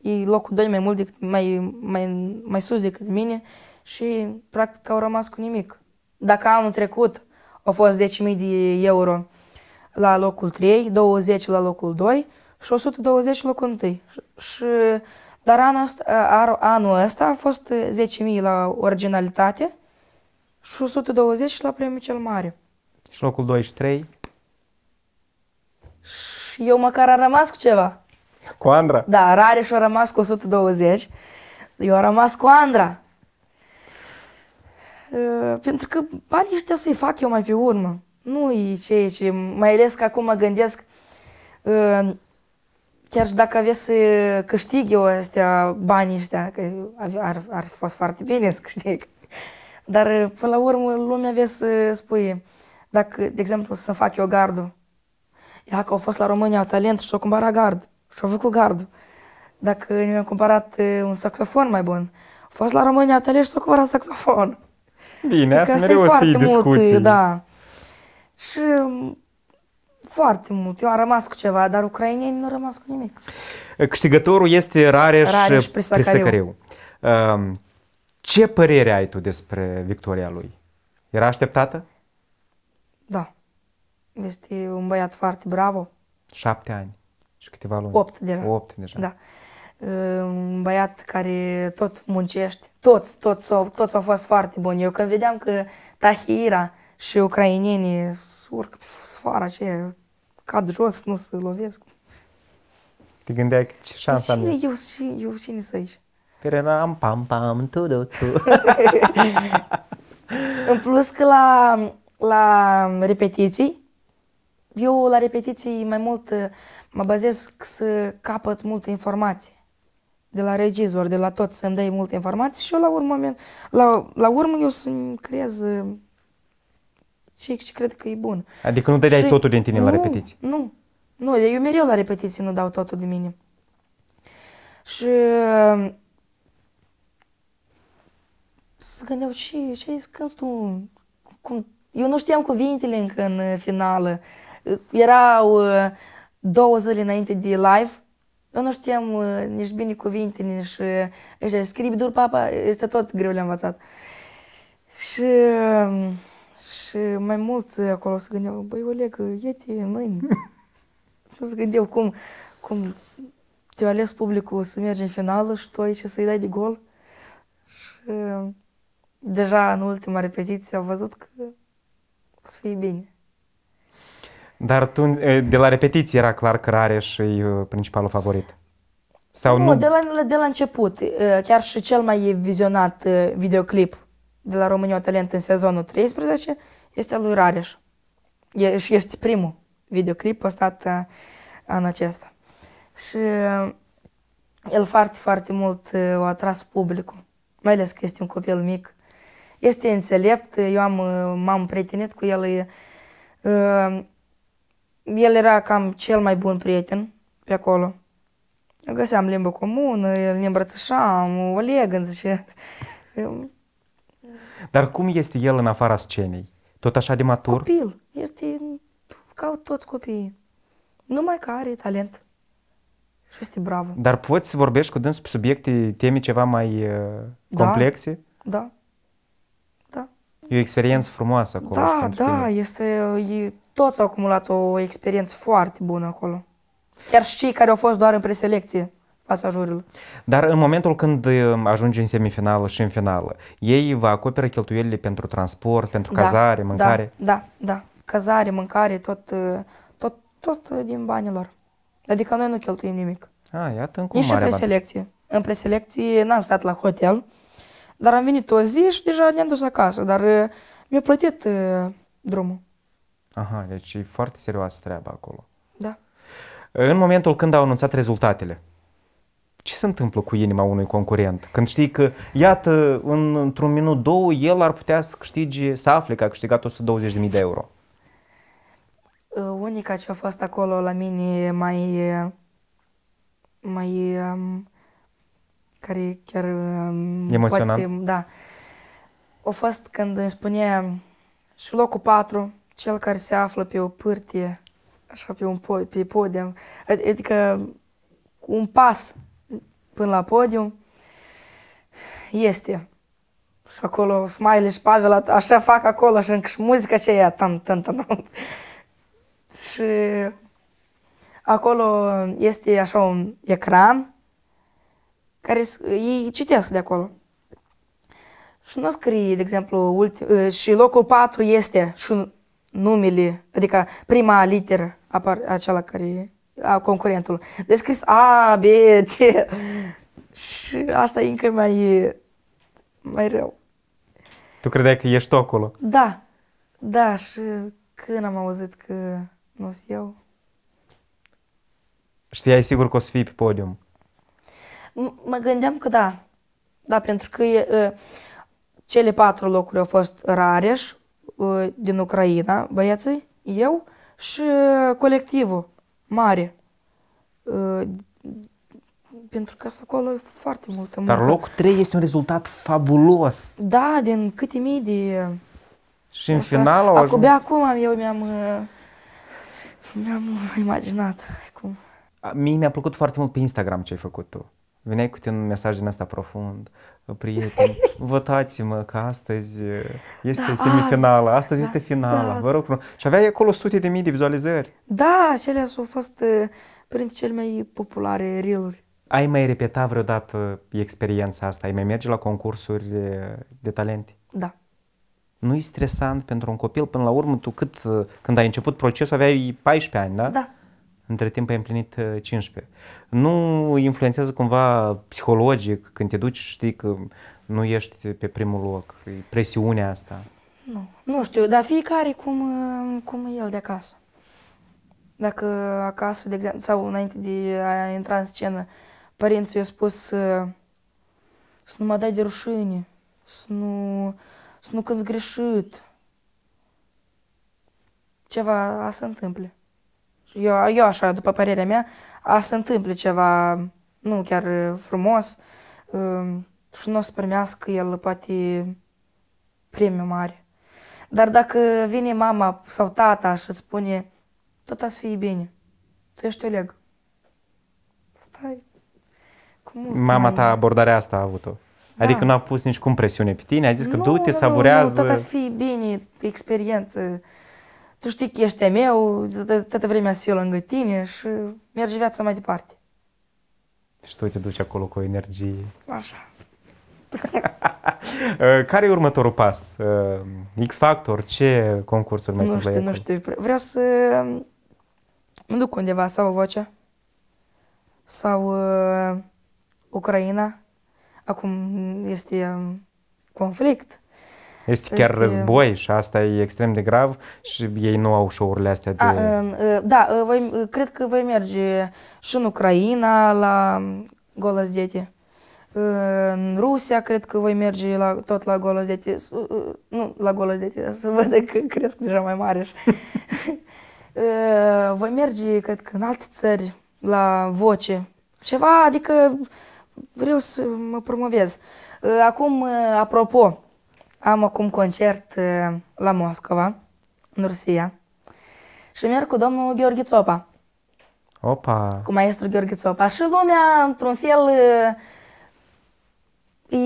e locul doi mai mult decât, mai, mai, mai sus decât mine și practic au rămas cu nimic. Dacă anul trecut au fost 10.000 de euro la locul 3, 20 la locul 2 și 120 la locul 1. Și, dar anul ăsta, anul ăsta a fost 10.000 la originalitate și 120 la premiul cel mare. Și locul 2 și 3? eu măcar am rămas cu ceva. Cu Andra? Da, și a rămas cu 120, eu am rămas cu Andra. Uh, pentru că banii ăștia să-i fac eu mai pe urmă. Nu e ceea ce, mai ales că acum mă gândesc, uh, chiar și dacă aveți să câștig eu astea, banii ăștia, că ar, ar fi fost foarte bine să câștig. Dar până la urmă lumea vezi să spui, dacă, de exemplu, să fac eu gardul, ea că au fost la România talent și și-au cumpărat gard. Și-au făcut gardul. Dacă mi-am cumpărat un saxofon mai bun, au fost la România talent și s-au cumpărat saxofon. Bine, adică asta mereu o să fie discuții. Mult, da. Și mm, foarte mult. Eu am rămas cu ceva, dar ucrainenii nu au rămas cu nimic. Câștigătorul este Rareș, Rareș Prisacariu. Um, ce părere ai tu despre victoria lui? Era așteptată? Da. Este un băiat foarte bravo. Șapte ani și câteva luni. Opt deja. Opt deja. Da. Un băiat care tot muncește. Toți, toți, toți au fost foarte buni. Eu când vedeam că Tahira și ucrainienii urc pe sfara aceea, cad jos, nu se lovesc. Te gândeai că ce șansa am eu? Și eu cine să ieși? Perenam, pam, pam, tu, tu, tu. În plus că la, la repetiții eu la repetiții mai mult uh, mă bazez să capăt multe informații, de la regizor, de la tot, să-mi dai multe informații și eu la urmă, la, la urmă eu să-mi creez și, uh, și cred că e bun. Adică nu dai și... totul din tine nu, la repetiții? Nu, nu, eu mereu la repetiții nu dau totul din mine. Și uh, să gândeau și ce ai când tu, cum, eu nu știam cuvintele încă în finală, erau uh, două zile înainte de live, eu nu știam uh, nici bine cuvinte, nici uh, așa, scribi dur, papa, este tot greu le-am învățat. Și, um, și mai mulți acolo se gândeau, băi, Oleg, ia-te în mâini. se gândeau cum, cum te-a ales publicul să mergi în finală și tu aici să-i dai de gol. Și um, deja în ultima repetiție au văzut că o să fie bine. Dar tu, de la repetiție era clar că Rareș e principalul favorit. Sau nu, nu? De, la, de la început, chiar și cel mai vizionat videoclip de la România Talent în sezonul 13 este al lui Rareș. E, și este primul videoclip postat anul acesta. Și el foarte, foarte mult o atras publicul, mai ales că este un copil mic. Este înțelept, eu am, m-am prietenit cu el, e, el era cam cel mai bun prieten pe acolo. Eu găseam limbă comună, ne îmbrățișam, o legăn, zice. Dar cum este el în afara scenei? Tot așa de matur? Copil. Este ca toți copiii. Numai că are talent. Și este bravo. Dar poți să vorbești cu dânsul pe subiecte, teme ceva mai uh, da. complexe? Da, da. E o experiență frumoasă acolo. Da, da, tine. este, e, toți au acumulat o experiență foarte bună acolo. Chiar și cei care au fost doar în preselecție pasajorilor. Dar în momentul când ajunge în semifinală și în finală, ei vă acoperă cheltuielile pentru transport, pentru da, cazare, da, mâncare? Da, da, da. Cazare, mâncare, tot, tot, tot din banilor. lor. Adică noi nu cheltuim nimic. A, ah, iată, cum Nici în preselecție. Bani. În preselecție n-am stat la hotel, dar am venit o zi și deja ne-am dus acasă, dar uh, mi-a plătit uh, drumul. Aha, deci e foarte serioasă treaba acolo. Da. În momentul când au anunțat rezultatele, ce se întâmplă cu inima unui concurent? Când știi că, iată, în, într-un minut, două, el ar putea să câștige, să afle că a câștigat 120.000 de euro. Uh, unica ce a fost acolo la mine mai, mai um, care chiar... Um, Emoționant? Poate, da. A fost când îmi spunea și locul 4, cel care se află pe o pârtie, așa pe un pod, pe podium, adică cu un pas până la podium, este. Și acolo Smiley și Pavel așa fac acolo și încă și muzica și aia, tan, tan, tan, tan. Și acolo este așa un ecran care ei citesc de acolo. Și nu scrie, de exemplu, ultim, ă, și locul 4 este și numele, adică prima literă apar, acela care a concurentului. Deci scris A, B, C. Și asta e încă mai, mai rău. Tu credeai că ești tu acolo? Da. Da, și când am auzit că nu sunt eu... Știai sigur că o să fii pe podium mă gândeam că da. Da, pentru că uh, cele patru locuri au fost Rareș din Ucraina, băieții, eu și colectivul mare. Pentru că asta acolo e foarte multă muncă. Dar locul 3 este un rezultat fabulos. Da, din câte mii de... Și în final au ajuns... Abia acum eu mi-am... Mi-am imaginat cum. Mie mi-a plăcut foarte mult pe Instagram ce ai făcut tu. Veneai cu tine un mesaj din asta profund, prieteni, votați-mă că astăzi uh, este da, semifinala, azi, astăzi da, este finala, da. vă rog Și aveai acolo sute de mii de vizualizări. Da, și alea au fost uh, printre cele mai populare reel Ai mai repetat vreodată experiența asta? Ai mai merge la concursuri de talente? Da. Nu e stresant pentru un copil? Până la urmă, tu cât, uh, când ai început procesul, aveai 14 ani, da? Da între timp ai împlinit 15. Uh, nu influențează cumva psihologic când te duci și știi că nu ești pe primul loc, presiunea asta? Nu, nu știu, dar fiecare cum, uh, cum e el de acasă. Dacă acasă, de exemplu, sau înainte de a intra în scenă, părinții i-au spus să, uh, să nu mă dai de rușine, să nu, să nu cânti greșit, ceva a se întâmple. Eu, eu așa, după părerea mea, a se întâmple ceva nu chiar frumos um, și nu o să primească el poate premiu mare. Dar dacă vine mama sau tata și îți spune tot a să fie bine, tu ești Oleg. Stai. cum mama ta abordarea asta a avut-o. Da. Adică nu a pus nici cum presiune pe tine, a zis că du-te, savurează. Nu, tot a să fie bine, experiență tu știi că ești meu, toată vremea sunt eu lângă tine și merge viața mai departe. Și tu te duci acolo cu o energie. Așa. Uh, care e următorul pas? Uh, X Factor? Ce concursuri mai nu sunt Nu știu, nu știu. Vreau să um, mă duc undeva, sau Vocea, sau uh, Ucraina. Acum este um, conflict. Este chiar este... război și asta e extrem de grav și ei nu au show-urile astea de... A, um, uh, da, uh, voi, uh, cred că voi merge și în Ucraina la Golos Dete. În Rusia cred că voi merge la, tot la Golos Dete. Nu, la Golos Dete, să văd că cresc deja mai mare. Și... voi merge, cred că, în alte țări la voce. Ceva, adică vreau să mă promovez. Acum, apropo, am acum concert uh, la Moscova, în Rusia. Și merg cu domnul Gheorghe Țopa. Opa! Cu maestru Gheorghe Țopa. Și lumea, într-un fel, uh,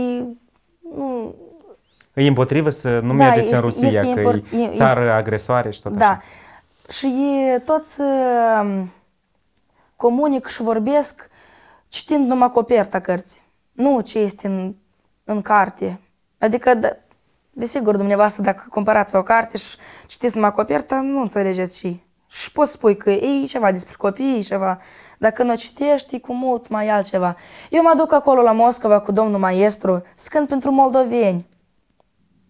e... E împotrivă să nu da, mergeți este, în Rusia, este că import, e țară e, agresoare și tot da. așa. Da. Și e, toți um, comunic și vorbesc citind numai coperta cărții. Nu ce este în, în carte. Adică da, Desigur, dumneavoastră, dacă cumpărați o carte și citiți numai coperta, nu înțelegeți și și poți spui că ei ceva despre copii, ceva. Dacă nu citești, e cu mult mai altceva. Eu mă duc acolo la Moscova cu domnul maestru, scând pentru moldoveni,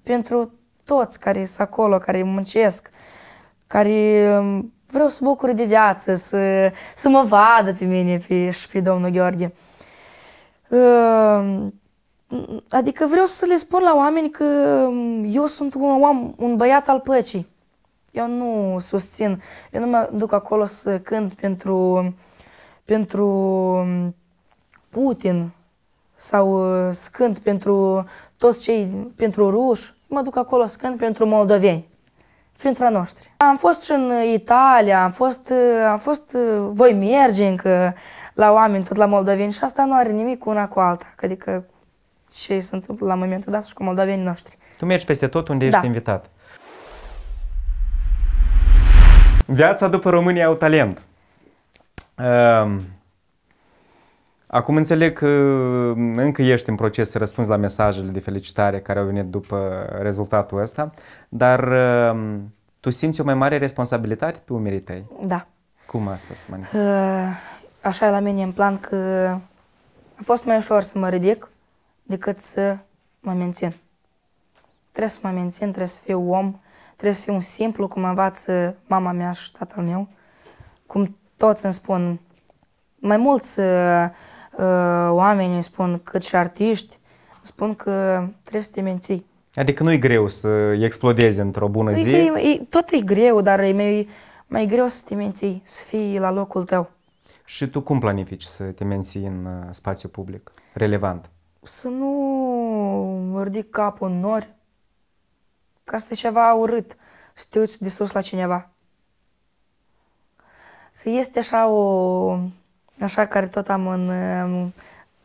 pentru toți care sunt acolo, care muncesc, care um, vreau să bucur de viață, să, să mă vadă pe mine pe, și pe domnul Gheorghe. Uh, Adică vreau să le spun la oameni că mm, eu sunt un om, un băiat al păcii. Eu nu susțin, eu nu mă duc acolo să cânt pentru, pentru mm, Putin sau uh, să cânt pentru toți cei, pentru ruși. Mă duc acolo să cânt pentru moldoveni, printre noștri. Am fost și în Italia, am fost, uh, am fost uh, voi merge încă la oameni, tot la moldoveni și asta nu are nimic una cu alta. Adică ce se întâmplă la momentul dat și cu moldovenii noștri. Tu mergi peste tot unde da. ești invitat. Viața după România au talent. Ehm, acum înțeleg că mm, încă ești în proces să răspunzi la mesajele de felicitare care au venit după rezultatul ăsta, dar ehm, tu simți o mai mare responsabilitate pe umerii tăi? Da. Cum asta se manifestă? Ehm, așa e la mine în plan că a fost mai ușor să mă ridic decât să mă mențin. Trebuie să mă mențin, trebuie să fiu om, trebuie să fiu un simplu, cum învață mama mea și tatăl meu, cum toți îmi spun, mai mulți uh, uh oameni îmi spun, cât și artiști, îmi spun că trebuie să te menții. Adică nu e greu să explodezi într-o bună e, păi zi? E, e, tot e greu, dar e mai, mai greu să te menții, să fii la locul tău. Și tu cum planifici să te menții în uh, spațiu public relevant? să nu ridic capul în nori, că asta e ceva urât, să te uiți de sus la cineva. Că este așa o... așa care tot am în, um,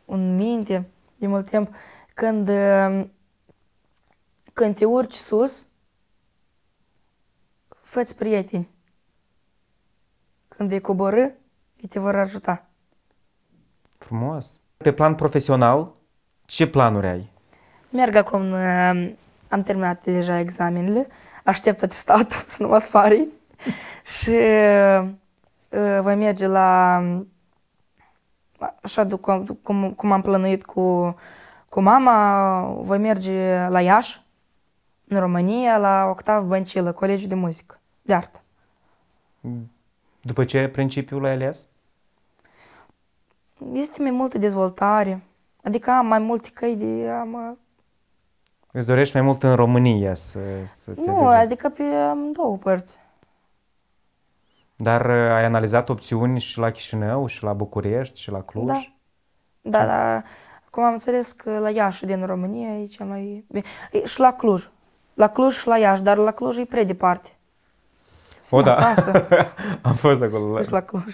în minte de mult timp, când, um, când te urci sus, fă-ți prieteni. Când vei coborâ, ei te vor ajuta. Frumos. Pe plan profesional, ce planuri ai? Merg acum, ehm, am terminat deja examenele, aștept atestatul să nu mă sfarii și ehm, voi merge la așa cum, cum, cum am plănuit cu, cu mama, voi merge la Iași, în România, la Octav Băncilă, colegiu de Muzică, de Artă. După ce principiul ai ales? Este mai multă dezvoltare, Adică am mai multe căi de Am, Îți dorești mai mult în România să, să te Nu, dezvolt. adică pe două părți. Dar uh, ai analizat opțiuni și la Chișinău, și la București, și la Cluj? Da, da, da. acum am înțeles că la Iași din România e cea mai bine. E, și la Cluj. La Cluj și la Iași, dar la Cluj e prea departe. O, da. am fost acolo. Să la Cluj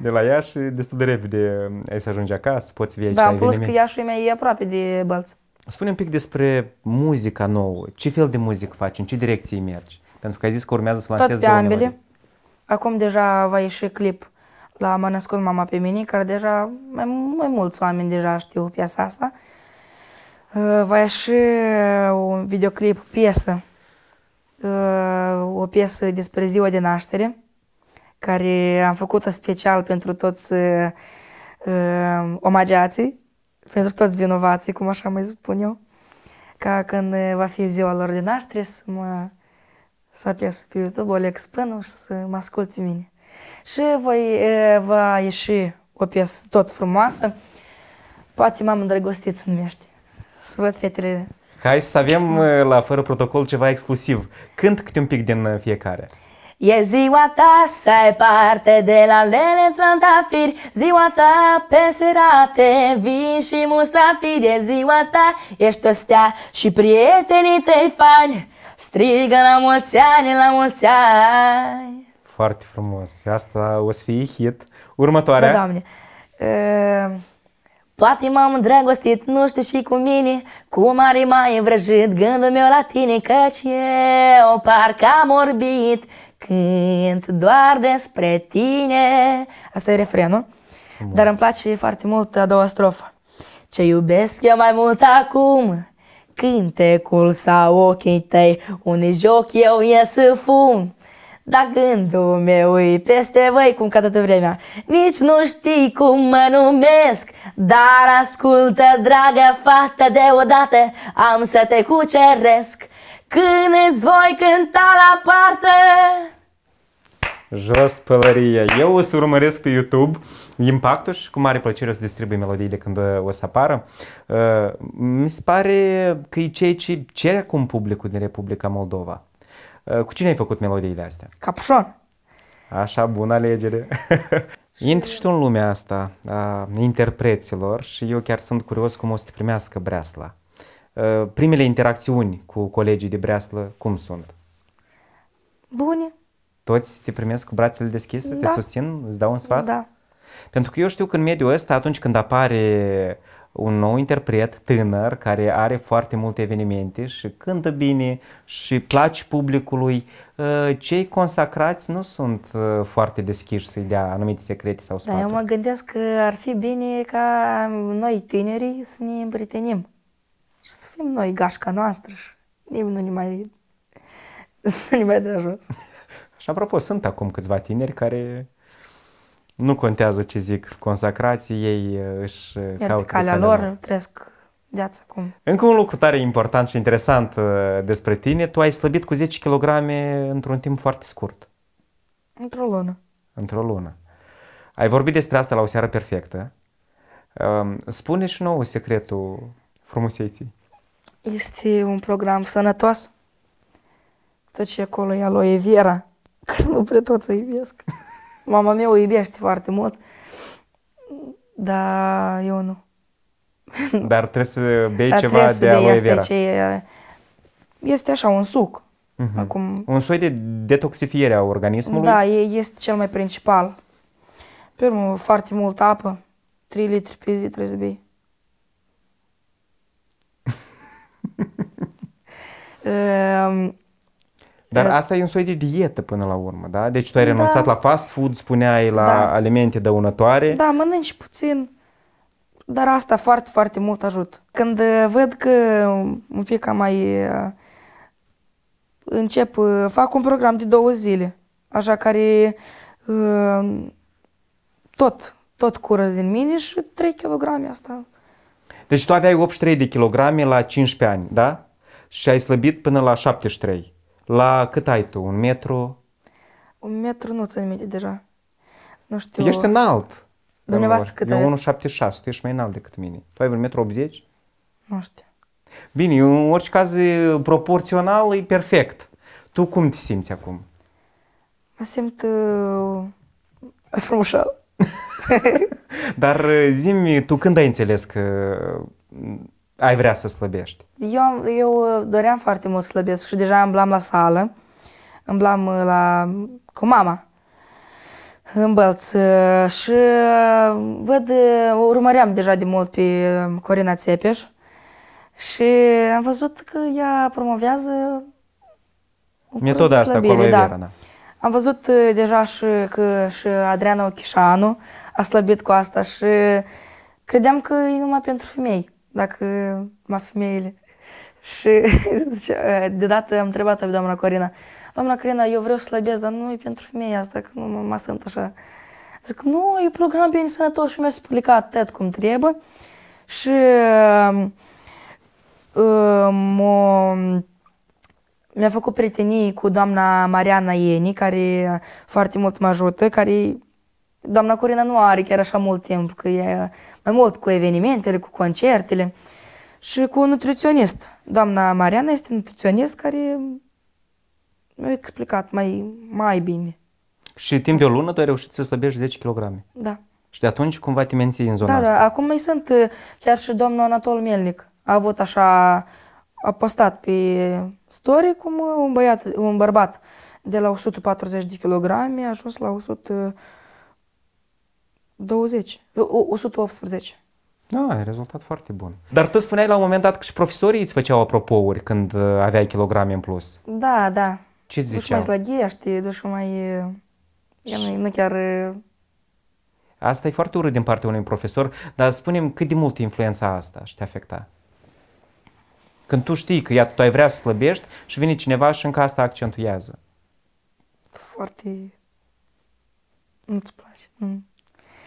de la Iași, destul de repede ai să ajungi acasă, poți vii aici Da, plus că Iașul meu e aproape de Bălți. Spune un pic despre muzica nouă. Ce fel de muzică faci? În ce direcții mergi? Pentru că ai zis că urmează să lansezi Tot pe ambele. Melodii. Acum deja va ieși clip la Mă născut mama pe mine, care deja mai, mai mulți oameni deja știu piesa asta. Uh, va ieși un videoclip, piesă, uh, o piesă despre ziua de naștere care am făcut-o special pentru toți uh, omageații, pentru toți vinovații, cum așa mai spun eu, ca când va fi ziua lor de naștere să mă să apes pe YouTube Oleg Spânu și să mă ascult pe mine. Și voi, uh, va ieși o piesă tot frumoasă, poate m-am îndrăgostit să numește. Să văd fetele. Hai să avem uh, la Fără Protocol ceva exclusiv. Cânt câte un pic din uh, fiecare. E ziua ta să ai parte de la lene trandafiri Ziua ta penserate, vin și musafiri E ziua ta, ești o stea și prietenii tăi fani Strigă la mulți ani, la mulți ani Foarte frumos, asta o să fie hit Următoarea Da, doamne Uh... Ă, Poate m-am îndrăgostit, nu știu și cu mine Cum are mai învrăjit gândul meu la tine Căci eu parcă am orbit Cânt doar despre tine. Asta e refrenul. Bun. Dar îmi place foarte mult a doua strofă. Ce iubesc eu mai mult acum Cântecul sau ochii tăi unii joc eu ies fum dar gândul meu e peste voi cum ca toată vremea Nici nu știi cum mă numesc Dar ascultă, dragă fată, deodată Am să te cuceresc când îți voi cânta la parte Jos pălăria. Eu o să urmăresc pe YouTube impactul și cu mare plăcere o să distribui melodiile când o să apară. Uh, mi se pare că e ceea ce cere acum publicul din Republica Moldova. Uh, cu cine ai făcut melodiile astea? Capușon. Așa, bună alegere. Intri și tu în lumea asta a interpreților și eu chiar sunt curios cum o să te primească breasla. Eh, primele interacțiuni cu colegii de breaslă, cum sunt? Bune. Toți te primesc cu brațele deschise? Da. Te susțin? Îți dau un sfat? Da. Pentru că eu știu că în mediul ăsta, atunci când apare un nou interpret tânăr care are foarte multe evenimente și cântă bine și place publicului, eh, cei consacrați nu sunt eh, foarte deschiși să-i dea anumite secrete sau sfaturi. Da, eu mă gândesc că ar fi bine ca noi tinerii să ne împrietenim și să fim noi gașca noastră și nimeni nu ne mai, nu ne mai dă jos. Și apropo, sunt acum câțiva tineri care nu contează ce zic consacrații, ei uh, își uh, Iar caută calea, calea lor, trăiesc viața acum. Încă un lucru tare important și interesant uh, despre tine, tu ai slăbit cu 10 kg într-un timp foarte scurt. Într-o lună. Într-o lună. Ai vorbit despre asta la o seară perfectă. Um, Spune și nouă secretul frumuseții? Este un program sănătos. Tot ce acolo e aloe vera, că nu prea toți o iubesc. Mama mea o iubește foarte mult, dar eu nu. Dar trebuie să bei dar ceva să de aloe este vera. Ce este așa, un suc. Uh-huh. Acum, un soi de detoxifiere a organismului? Da, este cel mai principal. Pe urmă, foarte multă apă, 3 litri pe zi trebuie să bei. Ehm, dar asta e un soi de dietă până la urmă, da? Deci tu ai da. renunțat da. la fast food, spuneai la da. alimente dăunătoare. Da, mănânci puțin, dar asta foarte, foarte mult ajut. Când uh, văd că un pic mai uh, încep, uh, fac un program de două zile, așa care tot, tot curăț din mine și 3 kg asta deci tu aveai 83 de kilograme la 15 ani, da? Și ai slăbit până la 73. La cât ai tu? Un metru? Un metru nu țin minte deja. Nu știu. Ești înalt. Dumneavoastră cât Eu 1,76, tu ești mai înalt decât mine. Tu ai un metru 80? Nu știu. Bine, în orice caz, proporțional e perfect. Tu cum te simți acum? Mă simt uh, frumușal. Dar uh, zimi, tu când ai înțeles că uh, ai vrea să slăbești? Eu, eu uh, doream foarte mult să slăbesc și deja îmblam la sală, îmblam la, cu mama în Bălț și văd, urmăream deja de mult pe Corina Țepeș și am văzut că ea promovează Metoda asta, slăbire, da. da. Am văzut uh, deja și că și Adriana Ochișanu a slăbit cu asta și credeam că e numai pentru femei, dacă numai femeile. Și uh, de dată am întrebat-o pe doamna Corina, doamna Corina, eu vreau să slăbesc, dar nu e pentru femei asta, că nu mă sunt așa. Zic, nu, e program bine sănătos și mi-a explicat tot cum trebuie. Și uh, mi-a făcut prietenii cu doamna Mariana Ieni, care foarte mult mă ajută, care doamna Corina nu are chiar așa mult timp, că e mai mult cu evenimentele, cu concertele și cu un nutriționist. Doamna Mariana este nutriționist care mi-a explicat mai, mai bine. Și timp de o lună tu ai reușit să slăbești 10 kg. Da. Și de atunci cumva te menții în zona da, da asta. Da, acum mai sunt, eh, chiar și domnul Anatol Melnic a avut așa a postat pe story cum un băiat, un bărbat de la 140 de kilograme a ajuns la 120, 118. Da, ah, e rezultat foarte bun. Dar tu spuneai la un moment dat că și profesorii îți făceau apropouri când uh, aveai kilograme în plus. Da, da. Ce îți ziceau? Duși mai slăghie, uh, știi, duși mai... Și... Nu chiar... Uh, asta e foarte urât din partea unui profesor, dar spunem cât de mult influența asta și te afecta. Când tu știi că, iată, tu ai vrea să slăbești și vine cineva și încă asta accentuează. Foarte... Nu-ți place. Mm.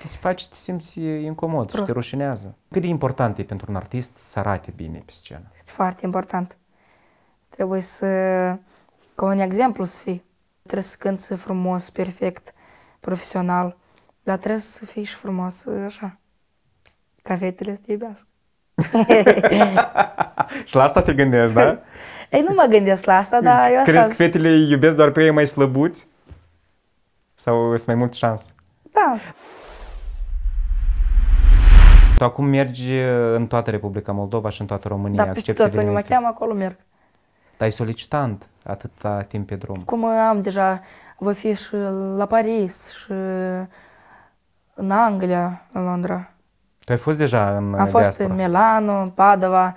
Te se face, te simți incomod Prost. și te rușinează. Cât de important e pentru un artist să arate bine pe scenă? Este foarte important. Trebuie să... ca un exemplu să fii. Trebuie să cânti frumos, perfect, profesional, dar trebuie să fii și frumos așa. Ca fetele să te iubească. și la asta te gândești, da? Ei, nu mă gândesc la asta, dar eu așa... Crezi că fetele iubesc doar pe ei mai slăbuți? Sau sunt mai mult șanse? Da. Tu acum mergi uh, în toată Republica Moldova și în toată România. Da, peste tot, unde mă cheamă, acolo merg. Dar ai solicitant atâta timp pe drum. Cum am deja, voi fi și la Paris și în Anglia, în Londra. Tu ai fost deja în Am fost diaspora. în Milano, în Padova,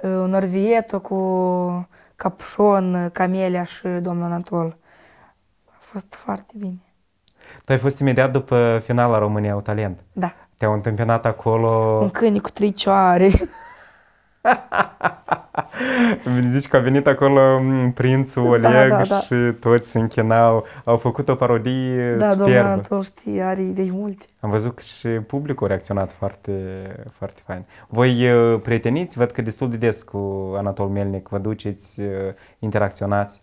în Orvieto cu Capșon, Camelia și domnul Anatol. A fost foarte bine. Tu ai fost imediat după finala România au talent. Da. Te-au întâmpinat acolo... Un câine cu tricioare. Zici că a venit acolo mm, prințul da, Oleg da, da, da. și toți se închinau. Au făcut o parodie da, superbă. Da, domnul știi, are idei multe. Am văzut că și publicul a reacționat foarte, foarte fain. Voi uh, prieteniți? Văd că destul de des cu Anatol Melnic vă duceți, uh, interacționați.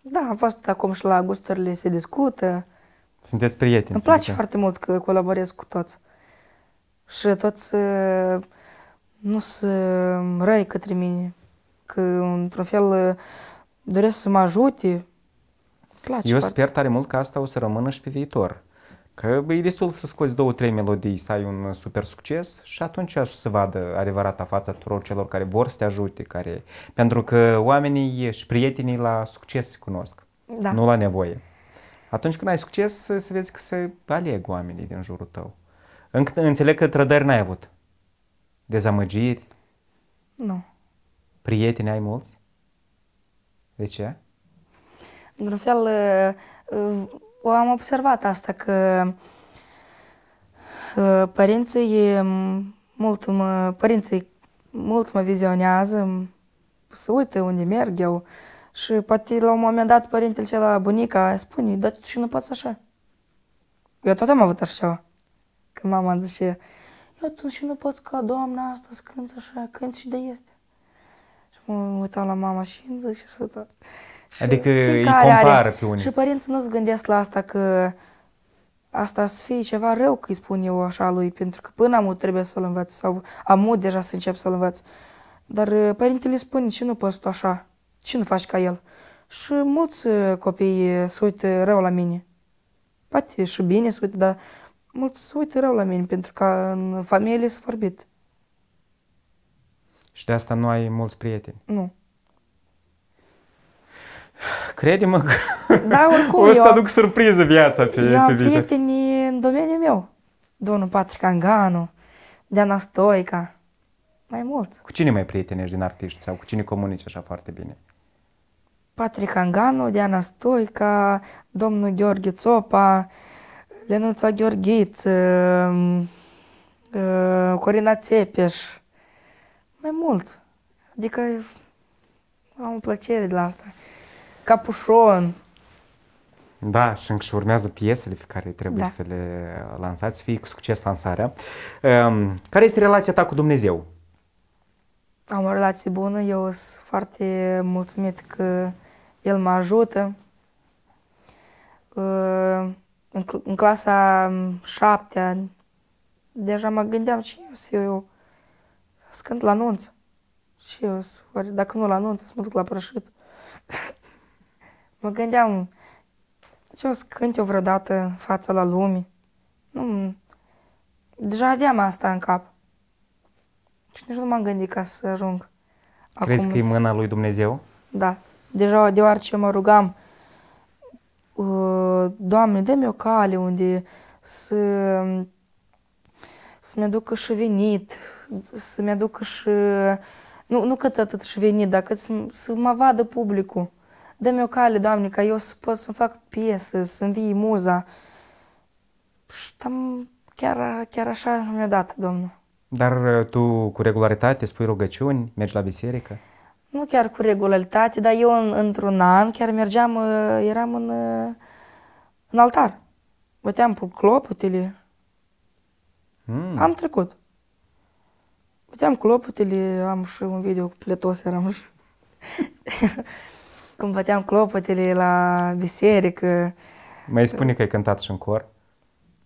Da, am fost acum și la gusturile se discută. Sunteți prieteni. Îmi place foarte mult că colaborez cu toți. Și toți uh, nu sunt răi către mine că într-un fel uh, doresc să mă ajute. Place Eu foarte. sper tare mult că asta o să rămână și pe viitor. Că e destul să scoți două, trei melodii, să ai un uh, super succes și atunci o să vadă adevărata fața tuturor celor care vor să te ajute. Care... Pentru că oamenii și prietenii la succes se cunosc, da. nu la nevoie. Atunci când ai succes, uh, să vezi că se aleg oamenii din jurul tău. Înc- înțeleg că trădări n-ai avut. Dezamăgiri. Nu. Prieteni ai mulți? De ce? Într-un fel, uh, uh, am observat asta că uh, părinții um, mult mă, părinții mult mă vizionează, um, să uită unde merg eu și poate la un moment dat părintele cel bunica spune, dar tu și nu poți așa. Eu tot am avut așa ceva. Când mama zice, eu tu și nu poți ca doamna asta să cânti așa, cânti și de este mă uitam la mama și îmi zic și tot. Adică îi are. pe unii. Și părinții nu se gândesc la asta că asta să fie ceva rău că îi spun eu așa lui, pentru că până amut trebuie să-l învăț sau amut deja să încep să-l învăț. Dar uh, părintele îi spune, ce nu poți tu așa? Ce nu faci ca el? Și mulți uh, copii uh, se uită rău la mine. Poate și bine se uită, dar mulți se uită rău la mine, pentru că în familie s-a vorbit. Și de asta nu ai mulți prieteni. Nu. Crede-mă că da, oricum, o să eu, aduc surpriză viața pe, eu pe prieteni în domeniul meu. Domnul Patrick Anganu, Deana Stoica, mai mult. Cu cine mai prietenești din artiști sau cu cine comunici așa foarte bine? Patrick Anganu, Diana Stoica, domnul Gheorghe Țopa, Lenuța Gheorghiță, uh, uh, Corina Țepeș, mai mult. Adică am o plăcere de la asta. Capușon. Da, și încă și urmează piesele pe care trebuie da. să le lansați, fie cu succes lansarea. Um, care este relația ta cu Dumnezeu? Am o relație bună, eu sunt foarte mulțumit că El mă ajută. Uh, în, în clasa șaptea deja mă gândeam ce eu să eu să cânt la anunț. Și eu, să dacă nu la anunț, să mă duc la prășit. mă gândeam, ce o să cânt eu vreodată fața la lume? Nu, deja aveam asta în cap. Și nici nu m-am gândit ca să ajung. Crezi că e mâna lui Dumnezeu? Da. Deja deoarece mă rugam, ă, Doamne, dă-mi o cale unde să, să-mi aducă și venit, să-mi aducă și, nu, nu cât atât și venit, dar cât să, să mă vadă publicul. Dă-mi o cale, Doamne, ca eu să pot să-mi fac piesă, să-mi vii muza. Și tam, chiar, chiar așa mi-a dat Domnul. Dar uh, tu cu regularitate spui rugăciuni, mergi la biserică? Nu chiar cu regularitate, dar eu într-un an chiar mergeam, uh, eram în, uh, în altar. Băteam pe clopotele. Mm. Am trecut puteam clopotele, am și un video cu pletos eram și... Când băteam clopotele la biserică. Mai spune că ai cântat și în cor?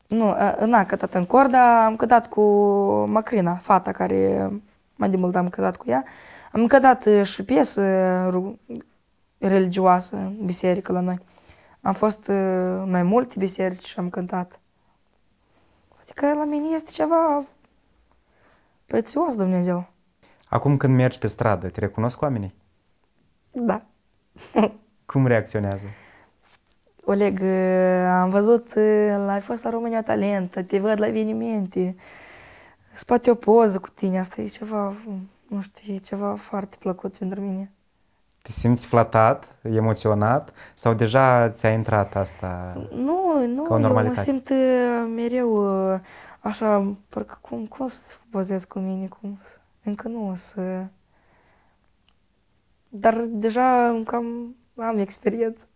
Nu, n-am cântat în cor, dar am cântat cu Macrina, fata care mai de mult am cântat cu ea. Am cântat și piesă religioasă în biserică la noi. Am fost mai multe biserici și am cântat. Adică la mine este ceva Prețios Dumnezeu. Acum când mergi pe stradă, te recunosc oamenii? Da. Cum reacționează? Oleg, eh, am văzut, eh, ai fost la România Talentă, te văd la evenimente, spate o poză cu tine, asta e ceva, nu știu, e ceva foarte plăcut pentru mine. Te simți flatat, emoționat sau deja ți-a intrat asta Nu, nu, eu mă simt eh, mereu așa, parcă cum, cum să pozez cu mine, cum să... Încă nu o să... Dar deja cam am experiență.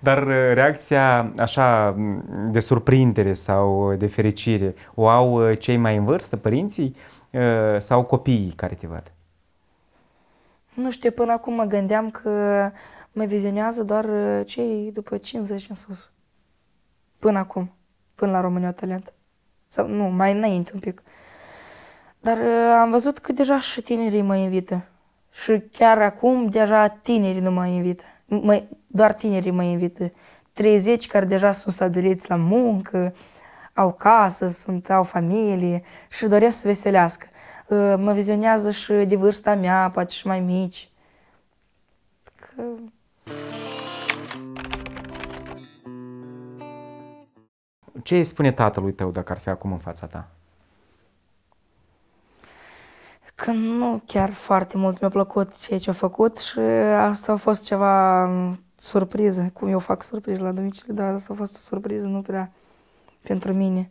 Dar uh, reacția așa de surprindere sau de fericire o au uh, cei mai în vârstă, părinții uh, sau copiii care te văd? Nu știu, până acum mă gândeam că mă vizionează doar cei după 50 în sus până acum, până la România Talent. Sau nu, mai înainte un pic. Dar uh, am văzut că deja și tinerii mă invită. Și chiar acum deja tinerii nu mă invită. m- doar tinerii mă invită. 30 care deja sunt stabiliți la muncă, au casă, sunt, au familie și doresc să veselească. Uh, mă vizionează și de vârsta mea, poate și mai mici. Că... ce îi spune tatălui tău dacă ar fi acum în fața ta? Că nu chiar foarte mult mi-a plăcut ceea ce a făcut și asta a fost ceva um, surpriză, cum eu fac surpriză la domiciliu, dar asta a fost o surpriză, nu prea pentru mine.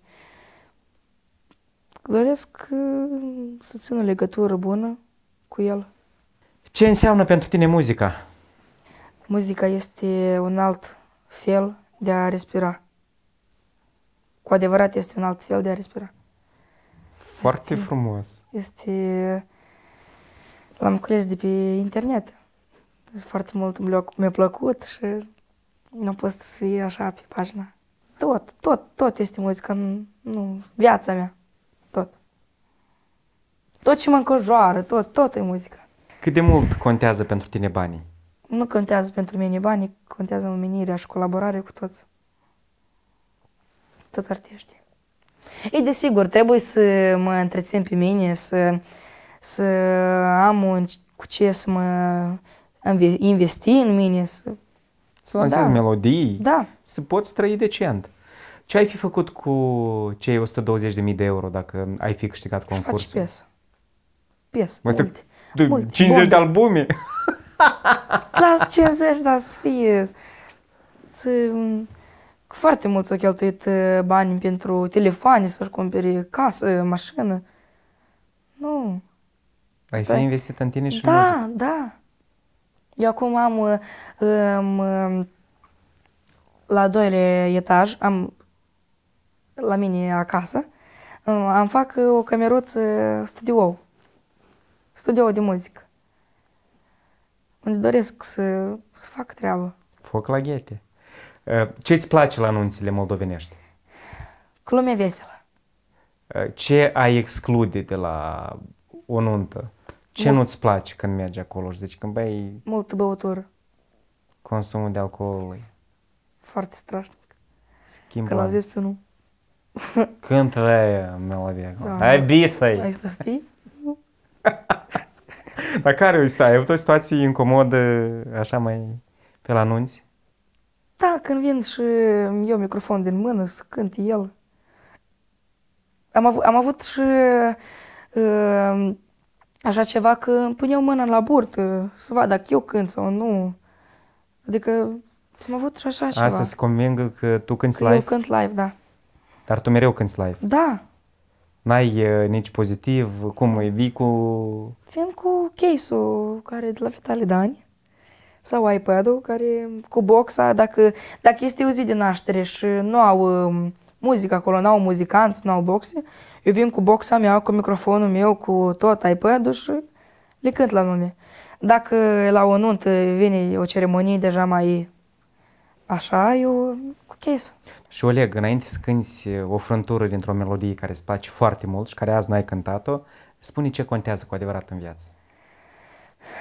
Doresc uh, să țin o legătură bună cu el. Ce înseamnă pentru tine muzica? Muzica este un alt fel de a respira cu adevărat este un alt fel de a respira. Foarte este, frumos. Este... L-am cules de pe internet. Foarte mult mi-a plăcut și nu pot să fie așa pe pagina. Tot, tot, tot este muzică în nu, viața mea. Tot. Tot ce mă încojoară, tot, tot e muzică. Cât de mult contează pentru tine banii? Nu contează pentru mine banii, contează omenirea și colaborarea cu toți tot artiștii. Ei, desigur, trebuie să mă întrețin pe mine, să, să am un, cu ce să mă investi în mine. Să, să lansezi da. melodii, da. să poți trăi decent. Ce ai fi făcut cu cei 120.000 de euro dacă ai fi câștigat concursul? Faci piesă. Piesă, Mă, multe. Tu, multe. 50 multe. de albume? Las 50, dar să fie... Să, foarte mulți au cheltuit eh, bani pentru telefoane, să-și cumpere casă, eh, mașină. Nu. Ai Stai. fi investit în tine și da, în muzică. Da, da. Eu acum am, um, la doilea etaj, am la mine acasă, am fac o cameruță studio, studio de muzică, unde doresc să, să fac treabă. Foc la ghete. Ă, ce îți place la anunțile moldovenești? Cu veselă. Ă, ce ai exclude de la o nuntă? Ce Mult. nu-ți place când mergi acolo și zici când băi... Multă băutură. Consumul de alcool. Foarte strașnic. Schimbă. Când l-am pe unul. Când aia melodie. Da. Ai bisa Ai să știi? Dar care stai? Ai avut o situație incomodă așa mai pe la anunți? Da, când vin și eu microfon din mână să cânt el. Am, av- am avut și uh, așa ceva că îmi puneau mâna la burt, uh, să vad dacă eu cânt sau nu. Adică am avut și așa ceva. Asta se convingă că tu cânti că live? eu cânt live, da. Dar tu mereu cânti live? Da. N-ai uh, nici pozitiv, cum e, vii cu... fiind cu case-ul care e de la Vitali Dani sau iPad-ul, care cu boxa, dacă, dacă este o zi de naștere și nu au um, muzică acolo, nu au muzicanți, nu au boxe, eu vin cu boxa mea, cu microfonul meu, cu tot iPad-ul și le cânt la nume Dacă la o nuntă vine o ceremonie deja mai așa, eu cu case Și Oleg, înainte să cânti o frântură dintr-o melodie care îți place foarte mult și care azi nu ai cântat-o, spune ce contează cu adevărat în viață.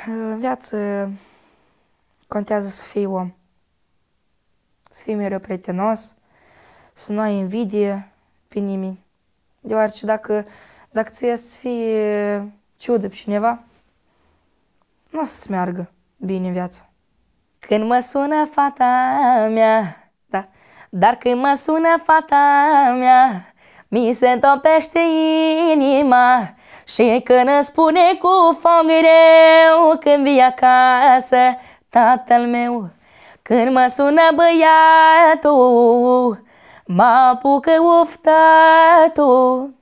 În viață Contează să fii om. Să fii mereu prietenos, să nu ai invidie pe nimeni. Deoarece dacă, dacă ți să fie ciudă pe cineva, nu o să-ți meargă bine în viață. Când mă sună fata mea, da, dar când mă sună fata mea, mi se topește inima și când îmi spune cu foc greu când vii acasă, tatăl meu Când mă sună băiatul Mă apucă oftatul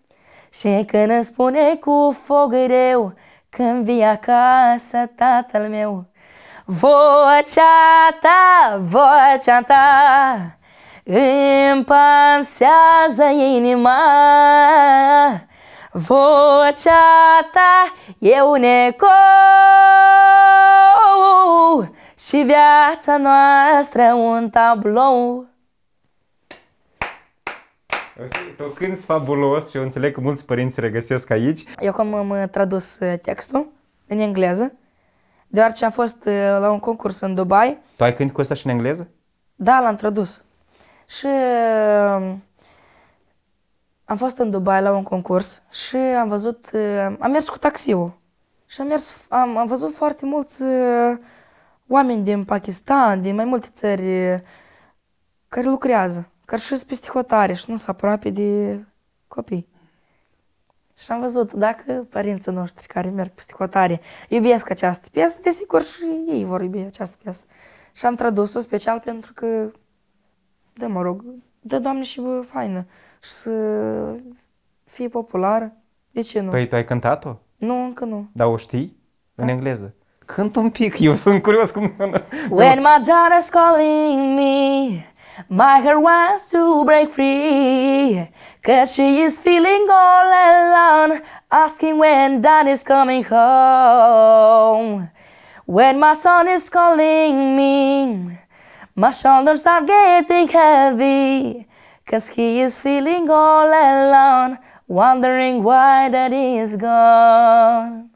Și când îmi spune cu foc greu Când vii acasă tatăl meu Vocea ta, vocea ta Îmi pansează inima Vocea ta e un ecou și viața noastră un tablou. cânti fabulos și eu înțeleg că mulți părinți regăsesc aici. Eu cum am uh, tradus uh, textul în engleză, deoarece am fost uh, la un concurs în Dubai. Tu ai cânti cu asta și în engleză? Da, l-am tradus. Și am fost în Dubai la un concurs și am văzut, eh, am mers cu taxiul și am, mers, am, am văzut foarte mulți eh, oameni din Pakistan, din mai multe țări eh, care lucrează, care și peste hotare și nu sunt aproape de copii. Și am văzut dacă părinții noștri care merg peste hotare iubesc această piesă, desigur și ei vor iubi această piesă. Și am tradus-o special pentru că, de mă rog, de doamne, și bă, faină și să fie populară. De ce nu? Păi tu ai cântat-o? Nu, încă nu. Dar o știi? Da. În engleză? Cânt un pic, eu sunt curios cum... When my daughter's calling me My heart wants to break free Cause she is feeling all alone Asking when dad is coming home When my son is calling me My shoulders are getting heavy Cause he is feeling all alone, wondering why daddy is gone.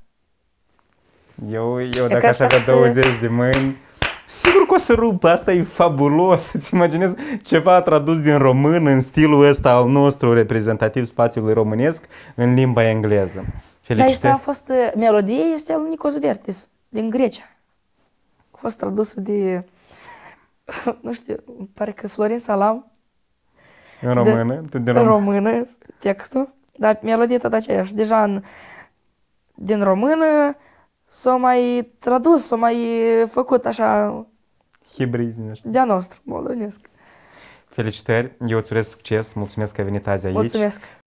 Eu, eu dacă aș avea 20 de mâini, sigur că o să rup. Asta e fabulos. Îți imaginezi ceva tradus din român în stilul ăsta al nostru reprezentativ spațiului românesc în limba engleză. Felicitări. Dar a fost uh, melodie, este al Nicos Vertis, din Grecia. A fost tradusă de, nu știu, pare că Florin Salam în română? De, din română. În română, textul. Dar melodia tot aceeași. Deja în, din română s o mai tradus, s o mai făcut așa... Hibrid, De-a nostru, moldonesc. Felicitări, eu îți urez succes, mulțumesc că ai venit azi aici. Mulțumesc.